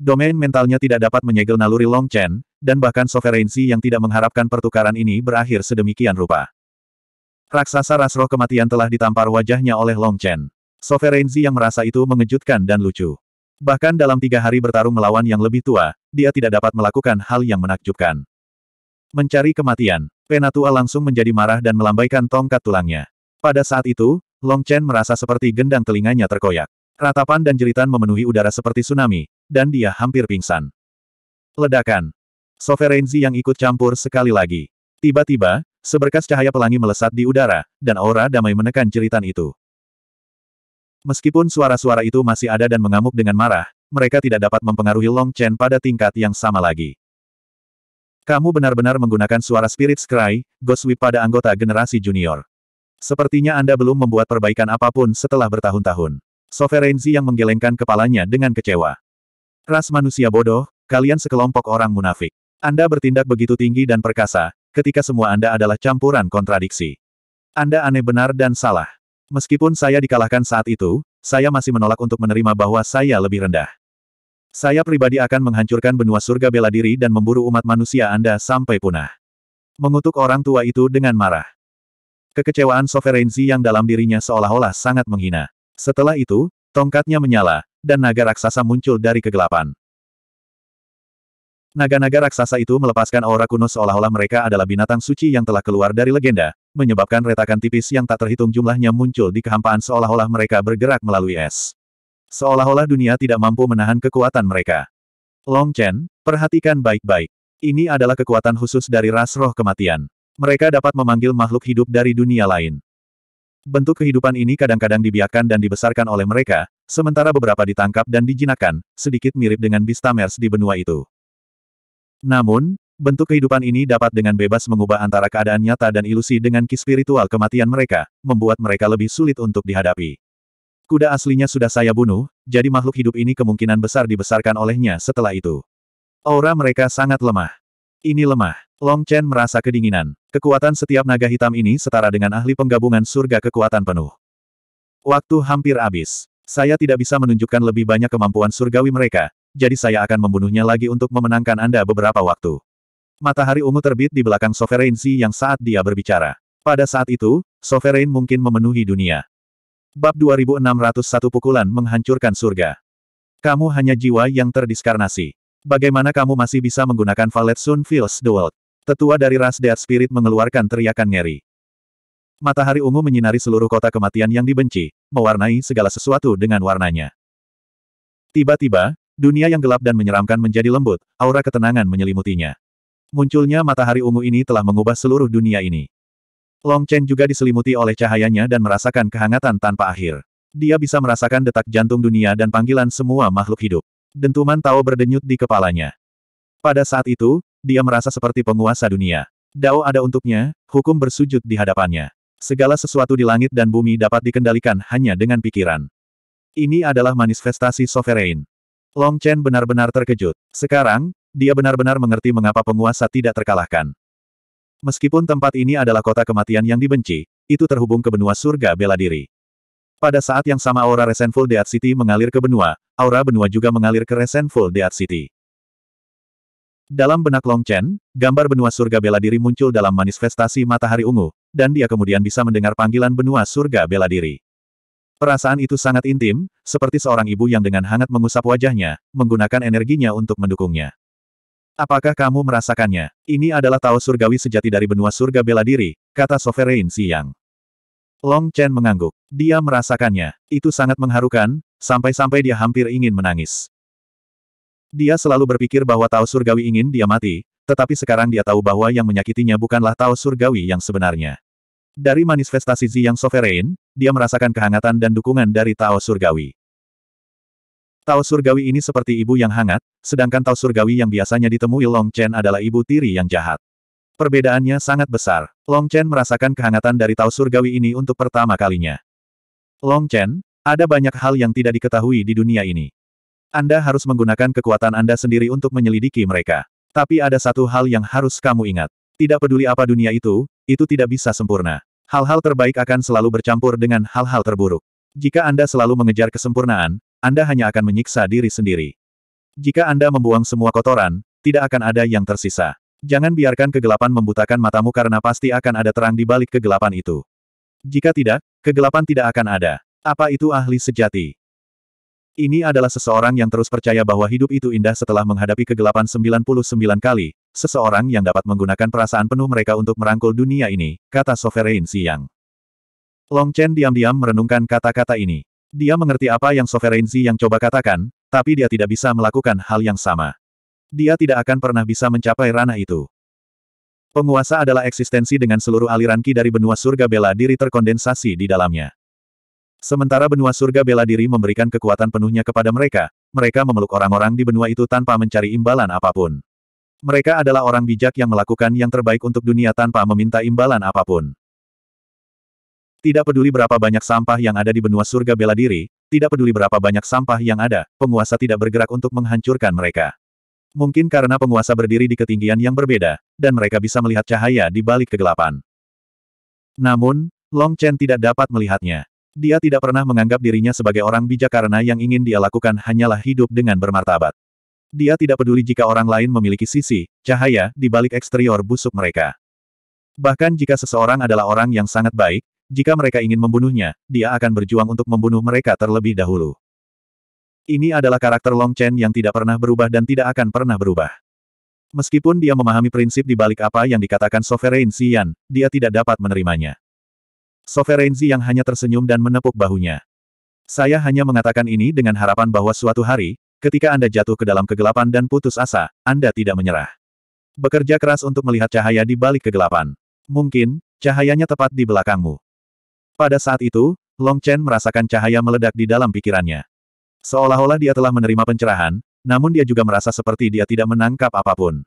Domain mentalnya tidak dapat menyegel naluri Long Chen, dan bahkan Zi yang tidak mengharapkan pertukaran ini berakhir sedemikian rupa. Raksasa rasroh kematian telah ditampar wajahnya oleh Long Chen. Soverenzi yang merasa itu mengejutkan dan lucu. Bahkan dalam tiga hari bertarung melawan yang lebih tua, dia tidak dapat melakukan hal yang menakjubkan. Mencari kematian, Penatua langsung menjadi marah dan melambaikan tongkat tulangnya. Pada saat itu, Long Chen merasa seperti gendang telinganya terkoyak. Ratapan dan jeritan memenuhi udara seperti tsunami, dan dia hampir pingsan. Ledakan. Soverenzi yang ikut campur sekali lagi. Tiba-tiba, seberkas cahaya pelangi melesat di udara, dan aura damai menekan jeritan itu. Meskipun suara-suara itu masih ada dan mengamuk dengan marah, mereka tidak dapat mempengaruhi Long Chen pada tingkat yang sama lagi. Kamu benar-benar menggunakan suara Spirit Cry, Ghost Whip pada anggota generasi junior. Sepertinya Anda belum membuat perbaikan apapun setelah bertahun-tahun. Soverenzi yang menggelengkan kepalanya dengan kecewa. Ras manusia bodoh, kalian sekelompok orang munafik. Anda bertindak begitu tinggi dan perkasa, ketika semua Anda adalah campuran kontradiksi. Anda aneh benar dan salah. Meskipun saya dikalahkan saat itu, saya masih menolak untuk menerima bahwa saya lebih rendah. Saya pribadi akan menghancurkan benua surga bela diri dan memburu umat manusia Anda sampai punah. Mengutuk orang tua itu dengan marah. Kekecewaan sovereignty yang dalam dirinya seolah-olah sangat menghina. Setelah itu, tongkatnya menyala, dan naga raksasa muncul dari kegelapan. Naga-naga raksasa itu melepaskan aura kuno seolah-olah mereka adalah binatang suci yang telah keluar dari legenda, menyebabkan retakan tipis yang tak terhitung jumlahnya muncul di kehampaan seolah-olah mereka bergerak melalui es. Seolah-olah dunia tidak mampu menahan kekuatan mereka. Long Chen, perhatikan baik-baik. Ini adalah kekuatan khusus dari ras roh kematian. Mereka dapat memanggil makhluk hidup dari dunia lain. Bentuk kehidupan ini kadang-kadang dibiarkan dan dibesarkan oleh mereka, sementara beberapa ditangkap dan dijinakan, sedikit mirip dengan Bistamers di benua itu. Namun, bentuk kehidupan ini dapat dengan bebas mengubah antara keadaan nyata dan ilusi dengan ki spiritual kematian mereka, membuat mereka lebih sulit untuk dihadapi. Kuda aslinya sudah saya bunuh, jadi makhluk hidup ini kemungkinan besar dibesarkan olehnya setelah itu. Aura mereka sangat lemah. Ini lemah. Long Chen merasa kedinginan. Kekuatan setiap naga hitam ini setara dengan ahli penggabungan surga kekuatan penuh. Waktu hampir habis. Saya tidak bisa menunjukkan lebih banyak kemampuan surgawi mereka, jadi saya akan membunuhnya lagi untuk memenangkan Anda beberapa waktu. Matahari ungu terbit di belakang Sovereign Sea yang saat dia berbicara. Pada saat itu, Sovereign mungkin memenuhi dunia. Bab 2601 Pukulan Menghancurkan Surga Kamu hanya jiwa yang terdiskarnasi. Bagaimana kamu masih bisa menggunakan Valet Sun fills the World? Tetua dari ras dead Spirit mengeluarkan teriakan ngeri. Matahari ungu menyinari seluruh kota kematian yang dibenci, mewarnai segala sesuatu dengan warnanya. Tiba-tiba, dunia yang gelap dan menyeramkan menjadi lembut, aura ketenangan menyelimutinya. Munculnya matahari ungu ini telah mengubah seluruh dunia ini. Long Chen juga diselimuti oleh cahayanya dan merasakan kehangatan tanpa akhir. Dia bisa merasakan detak jantung dunia dan panggilan semua makhluk hidup. Dentuman Tao berdenyut di kepalanya. Pada saat itu, dia merasa seperti penguasa dunia. Dao ada untuknya, hukum bersujud di hadapannya. Segala sesuatu di langit dan bumi dapat dikendalikan hanya dengan pikiran. Ini adalah manifestasi sovereign. Long Chen benar-benar terkejut. Sekarang, dia benar-benar mengerti mengapa penguasa tidak terkalahkan. Meskipun tempat ini adalah kota kematian yang dibenci, itu terhubung ke benua surga bela diri. Pada saat yang sama aura resenful Dead City mengalir ke benua, aura benua juga mengalir ke resenful Dead City. Dalam benak Long Chen, gambar benua surga bela diri muncul dalam manifestasi matahari ungu, dan dia kemudian bisa mendengar panggilan benua surga bela diri. Perasaan itu sangat intim, seperti seorang ibu yang dengan hangat mengusap wajahnya, menggunakan energinya untuk mendukungnya. Apakah kamu merasakannya? Ini adalah Tao Surgawi sejati dari benua surga bela diri, kata Sovereign Siang. Long Chen mengangguk. Dia merasakannya. Itu sangat mengharukan, sampai-sampai dia hampir ingin menangis. Dia selalu berpikir bahwa Tao Surgawi ingin dia mati, tetapi sekarang dia tahu bahwa yang menyakitinya bukanlah Tao Surgawi yang sebenarnya. Dari manifestasi Ziyang Sovereign, dia merasakan kehangatan dan dukungan dari Tao Surgawi. Tao surgawi ini seperti ibu yang hangat, sedangkan Tao surgawi yang biasanya ditemui Long Chen adalah ibu tiri yang jahat. Perbedaannya sangat besar. Long Chen merasakan kehangatan dari Tao surgawi ini untuk pertama kalinya. Long Chen, ada banyak hal yang tidak diketahui di dunia ini. Anda harus menggunakan kekuatan Anda sendiri untuk menyelidiki mereka. Tapi ada satu hal yang harus kamu ingat. Tidak peduli apa dunia itu, itu tidak bisa sempurna. Hal-hal terbaik akan selalu bercampur dengan hal-hal terburuk. Jika Anda selalu mengejar kesempurnaan, anda hanya akan menyiksa diri sendiri. Jika Anda membuang semua kotoran, tidak akan ada yang tersisa. Jangan biarkan kegelapan membutakan matamu karena pasti akan ada terang di balik kegelapan itu. Jika tidak, kegelapan tidak akan ada. Apa itu ahli sejati? Ini adalah seseorang yang terus percaya bahwa hidup itu indah setelah menghadapi kegelapan 99 kali, seseorang yang dapat menggunakan perasaan penuh mereka untuk merangkul dunia ini, kata Sovereign Siang. Long Chen diam-diam merenungkan kata-kata ini. Dia mengerti apa yang Sovereignty yang coba katakan, tapi dia tidak bisa melakukan hal yang sama. Dia tidak akan pernah bisa mencapai ranah itu. Penguasa adalah eksistensi dengan seluruh aliran ki dari benua surga bela diri terkondensasi di dalamnya. Sementara benua surga bela diri memberikan kekuatan penuhnya kepada mereka, mereka memeluk orang-orang di benua itu tanpa mencari imbalan apapun. Mereka adalah orang bijak yang melakukan yang terbaik untuk dunia tanpa meminta imbalan apapun. Tidak peduli berapa banyak sampah yang ada di benua surga bela diri, tidak peduli berapa banyak sampah yang ada, penguasa tidak bergerak untuk menghancurkan mereka. Mungkin karena penguasa berdiri di ketinggian yang berbeda, dan mereka bisa melihat cahaya di balik kegelapan. Namun, Long Chen tidak dapat melihatnya. Dia tidak pernah menganggap dirinya sebagai orang bijak karena yang ingin dia lakukan hanyalah hidup dengan bermartabat. Dia tidak peduli jika orang lain memiliki sisi, cahaya, di balik eksterior busuk mereka. Bahkan jika seseorang adalah orang yang sangat baik, jika mereka ingin membunuhnya, dia akan berjuang untuk membunuh mereka terlebih dahulu. Ini adalah karakter Long Chen yang tidak pernah berubah dan tidak akan pernah berubah. Meskipun dia memahami prinsip di balik apa yang dikatakan Sovereign Xian, dia tidak dapat menerimanya. Sovereign yang hanya tersenyum dan menepuk bahunya. Saya hanya mengatakan ini dengan harapan bahwa suatu hari, ketika Anda jatuh ke dalam kegelapan dan putus asa, Anda tidak menyerah. Bekerja keras untuk melihat cahaya di balik kegelapan. Mungkin, cahayanya tepat di belakangmu. Pada saat itu, Long Chen merasakan cahaya meledak di dalam pikirannya. Seolah-olah dia telah menerima pencerahan, namun dia juga merasa seperti dia tidak menangkap apapun.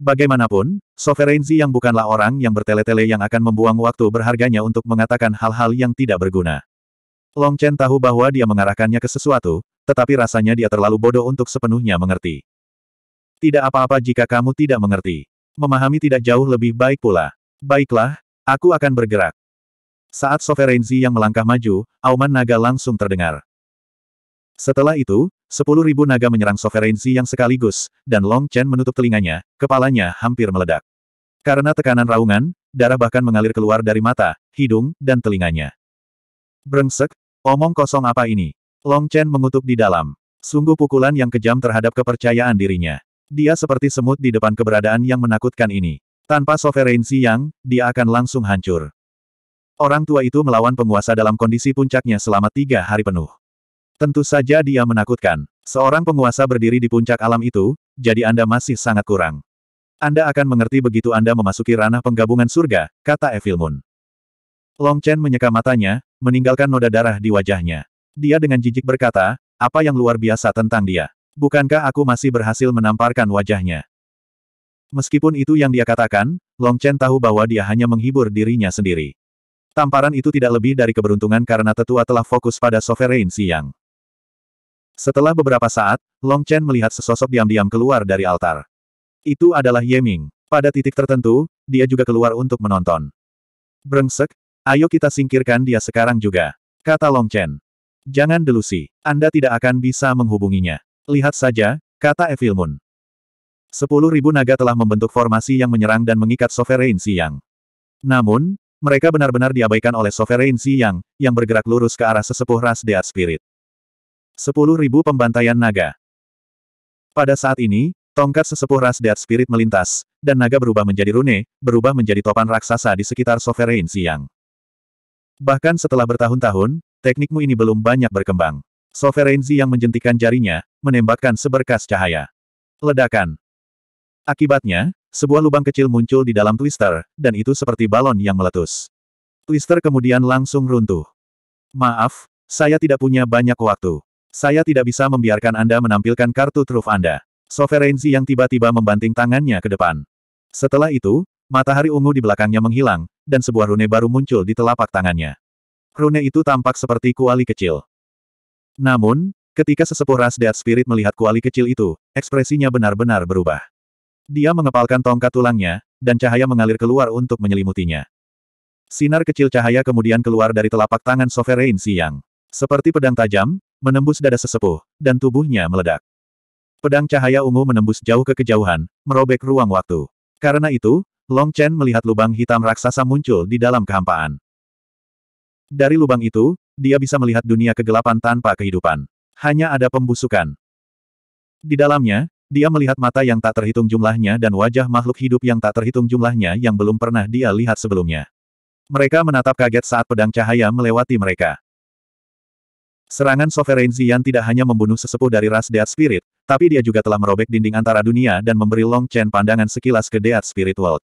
Bagaimanapun, Sovereignty yang bukanlah orang yang bertele-tele yang akan membuang waktu berharganya untuk mengatakan hal-hal yang tidak berguna. Long Chen tahu bahwa dia mengarahkannya ke sesuatu, tetapi rasanya dia terlalu bodoh untuk sepenuhnya mengerti. Tidak apa-apa jika kamu tidak mengerti. Memahami tidak jauh lebih baik pula. Baiklah, aku akan bergerak. Saat Soverenzi yang melangkah maju, auman naga langsung terdengar. Setelah itu, sepuluh ribu naga menyerang Soverenzi yang sekaligus, dan Long Chen menutup telinganya, kepalanya hampir meledak. Karena tekanan raungan, darah bahkan mengalir keluar dari mata, hidung, dan telinganya. Brengsek, omong kosong apa ini? Long Chen mengutuk di dalam. Sungguh pukulan yang kejam terhadap kepercayaan dirinya. Dia seperti semut di depan keberadaan yang menakutkan ini. Tanpa sovereignty yang, dia akan langsung hancur. Orang tua itu melawan penguasa dalam kondisi puncaknya selama tiga hari penuh. Tentu saja dia menakutkan. Seorang penguasa berdiri di puncak alam itu, jadi Anda masih sangat kurang. Anda akan mengerti begitu Anda memasuki ranah penggabungan surga, kata Evil Moon. Long Chen menyeka matanya, meninggalkan noda darah di wajahnya. Dia dengan jijik berkata, apa yang luar biasa tentang dia? Bukankah aku masih berhasil menamparkan wajahnya? Meskipun itu yang dia katakan, Long Chen tahu bahwa dia hanya menghibur dirinya sendiri. Tamparan itu tidak lebih dari keberuntungan karena tetua telah fokus pada Sovereign Siang. Setelah beberapa saat, Long Chen melihat sesosok diam-diam keluar dari altar. Itu adalah Ye Ming. Pada titik tertentu, dia juga keluar untuk menonton. Brengsek, ayo kita singkirkan dia sekarang juga. Kata Long Chen. Jangan delusi, Anda tidak akan bisa menghubunginya. Lihat saja, kata Evil Moon. Sepuluh ribu naga telah membentuk formasi yang menyerang dan mengikat Sovereign Siang. Namun, mereka benar-benar diabaikan oleh Sovereign Xi Yang, bergerak lurus ke arah sesepuh ras Deat Spirit. 10.000 pembantaian naga. Pada saat ini, tongkat sesepuh ras Deat Spirit melintas, dan naga berubah menjadi rune, berubah menjadi topan raksasa di sekitar Sovereign Xi Bahkan setelah bertahun-tahun, teknikmu ini belum banyak berkembang. Sovereign Xi yang menjentikan jarinya, menembakkan seberkas cahaya. Ledakan. Akibatnya, sebuah lubang kecil muncul di dalam twister, dan itu seperti balon yang meletus. Twister kemudian langsung runtuh. Maaf, saya tidak punya banyak waktu. Saya tidak bisa membiarkan Anda menampilkan kartu truf Anda. Soverenzi yang tiba-tiba membanting tangannya ke depan. Setelah itu, matahari ungu di belakangnya menghilang, dan sebuah rune baru muncul di telapak tangannya. Rune itu tampak seperti kuali kecil. Namun, ketika sesepuh ras Death Spirit melihat kuali kecil itu, ekspresinya benar-benar berubah. Dia mengepalkan tongkat tulangnya, dan cahaya mengalir keluar untuk menyelimutinya. Sinar kecil cahaya kemudian keluar dari telapak tangan Sovereign Siang. Seperti pedang tajam, menembus dada sesepuh, dan tubuhnya meledak. Pedang cahaya ungu menembus jauh ke kejauhan, merobek ruang waktu. Karena itu, Long Chen melihat lubang hitam raksasa muncul di dalam kehampaan. Dari lubang itu, dia bisa melihat dunia kegelapan tanpa kehidupan. Hanya ada pembusukan. Di dalamnya, dia melihat mata yang tak terhitung jumlahnya dan wajah makhluk hidup yang tak terhitung jumlahnya yang belum pernah dia lihat sebelumnya. Mereka menatap kaget saat pedang cahaya melewati mereka. Serangan Sovereign Zian tidak hanya membunuh sesepuh dari ras Dead Spirit, tapi dia juga telah merobek dinding antara dunia dan memberi Long Chen pandangan sekilas ke Dead Spirit World.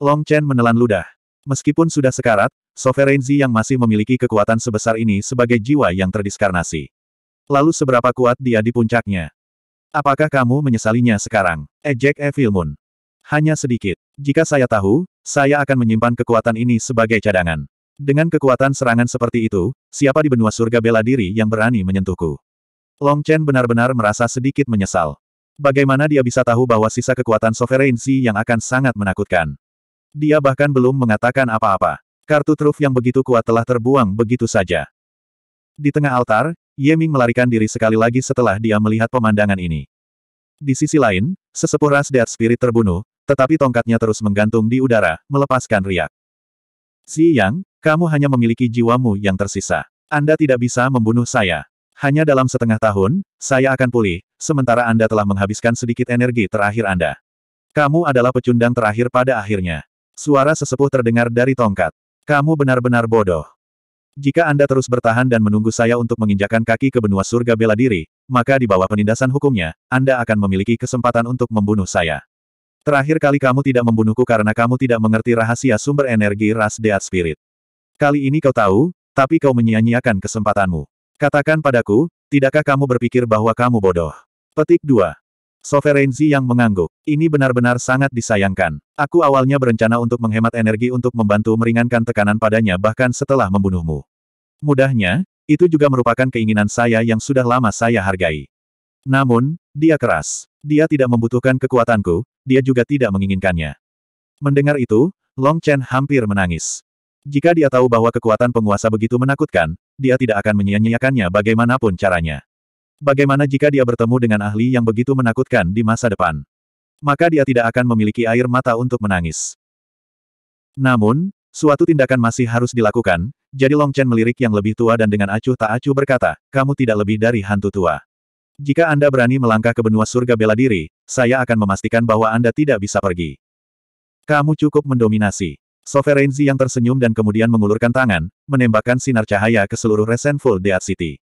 Long Chen menelan ludah. Meskipun sudah sekarat, Sovereign Z yang masih memiliki kekuatan sebesar ini sebagai jiwa yang terdiskarnasi. Lalu seberapa kuat dia di puncaknya? Apakah kamu menyesalinya sekarang? Ejek eh, Evil Moon. Hanya sedikit. Jika saya tahu, saya akan menyimpan kekuatan ini sebagai cadangan. Dengan kekuatan serangan seperti itu, siapa di benua surga bela diri yang berani menyentuhku? Long Chen benar-benar merasa sedikit menyesal. Bagaimana dia bisa tahu bahwa sisa kekuatan sovereignty yang akan sangat menakutkan? Dia bahkan belum mengatakan apa-apa. Kartu truf yang begitu kuat telah terbuang begitu saja. Di tengah altar, Ye Ming melarikan diri sekali lagi setelah dia melihat pemandangan ini. Di sisi lain, sesepuh ras Dead Spirit terbunuh, tetapi tongkatnya terus menggantung di udara, melepaskan riak. Si Yang, kamu hanya memiliki jiwamu yang tersisa. Anda tidak bisa membunuh saya. Hanya dalam setengah tahun, saya akan pulih, sementara Anda telah menghabiskan sedikit energi terakhir Anda. Kamu adalah pecundang terakhir pada akhirnya. Suara sesepuh terdengar dari tongkat. Kamu benar-benar bodoh. Jika Anda terus bertahan dan menunggu saya untuk menginjakan kaki ke benua surga bela diri, maka di bawah penindasan hukumnya, Anda akan memiliki kesempatan untuk membunuh saya. Terakhir kali kamu tidak membunuhku karena kamu tidak mengerti rahasia sumber energi ras Dead Spirit. Kali ini kau tahu, tapi kau menyia-nyiakan kesempatanmu. Katakan padaku, tidakkah kamu berpikir bahwa kamu bodoh? Petik 2. Soverenzi yang mengangguk. Ini benar-benar sangat disayangkan. Aku awalnya berencana untuk menghemat energi untuk membantu meringankan tekanan padanya bahkan setelah membunuhmu. Mudahnya, itu juga merupakan keinginan saya yang sudah lama saya hargai. Namun, dia keras. Dia tidak membutuhkan kekuatanku, dia juga tidak menginginkannya. Mendengar itu, Long Chen hampir menangis. Jika dia tahu bahwa kekuatan penguasa begitu menakutkan, dia tidak akan menyia-nyiakannya bagaimanapun caranya. Bagaimana jika dia bertemu dengan ahli yang begitu menakutkan di masa depan? Maka dia tidak akan memiliki air mata untuk menangis. Namun, suatu tindakan masih harus dilakukan, jadi Long Chen melirik yang lebih tua dan dengan acuh tak acuh berkata, kamu tidak lebih dari hantu tua. Jika Anda berani melangkah ke benua surga bela diri, saya akan memastikan bahwa Anda tidak bisa pergi. Kamu cukup mendominasi. Sovereignty yang tersenyum dan kemudian mengulurkan tangan, menembakkan sinar cahaya ke seluruh Resenful Dead City.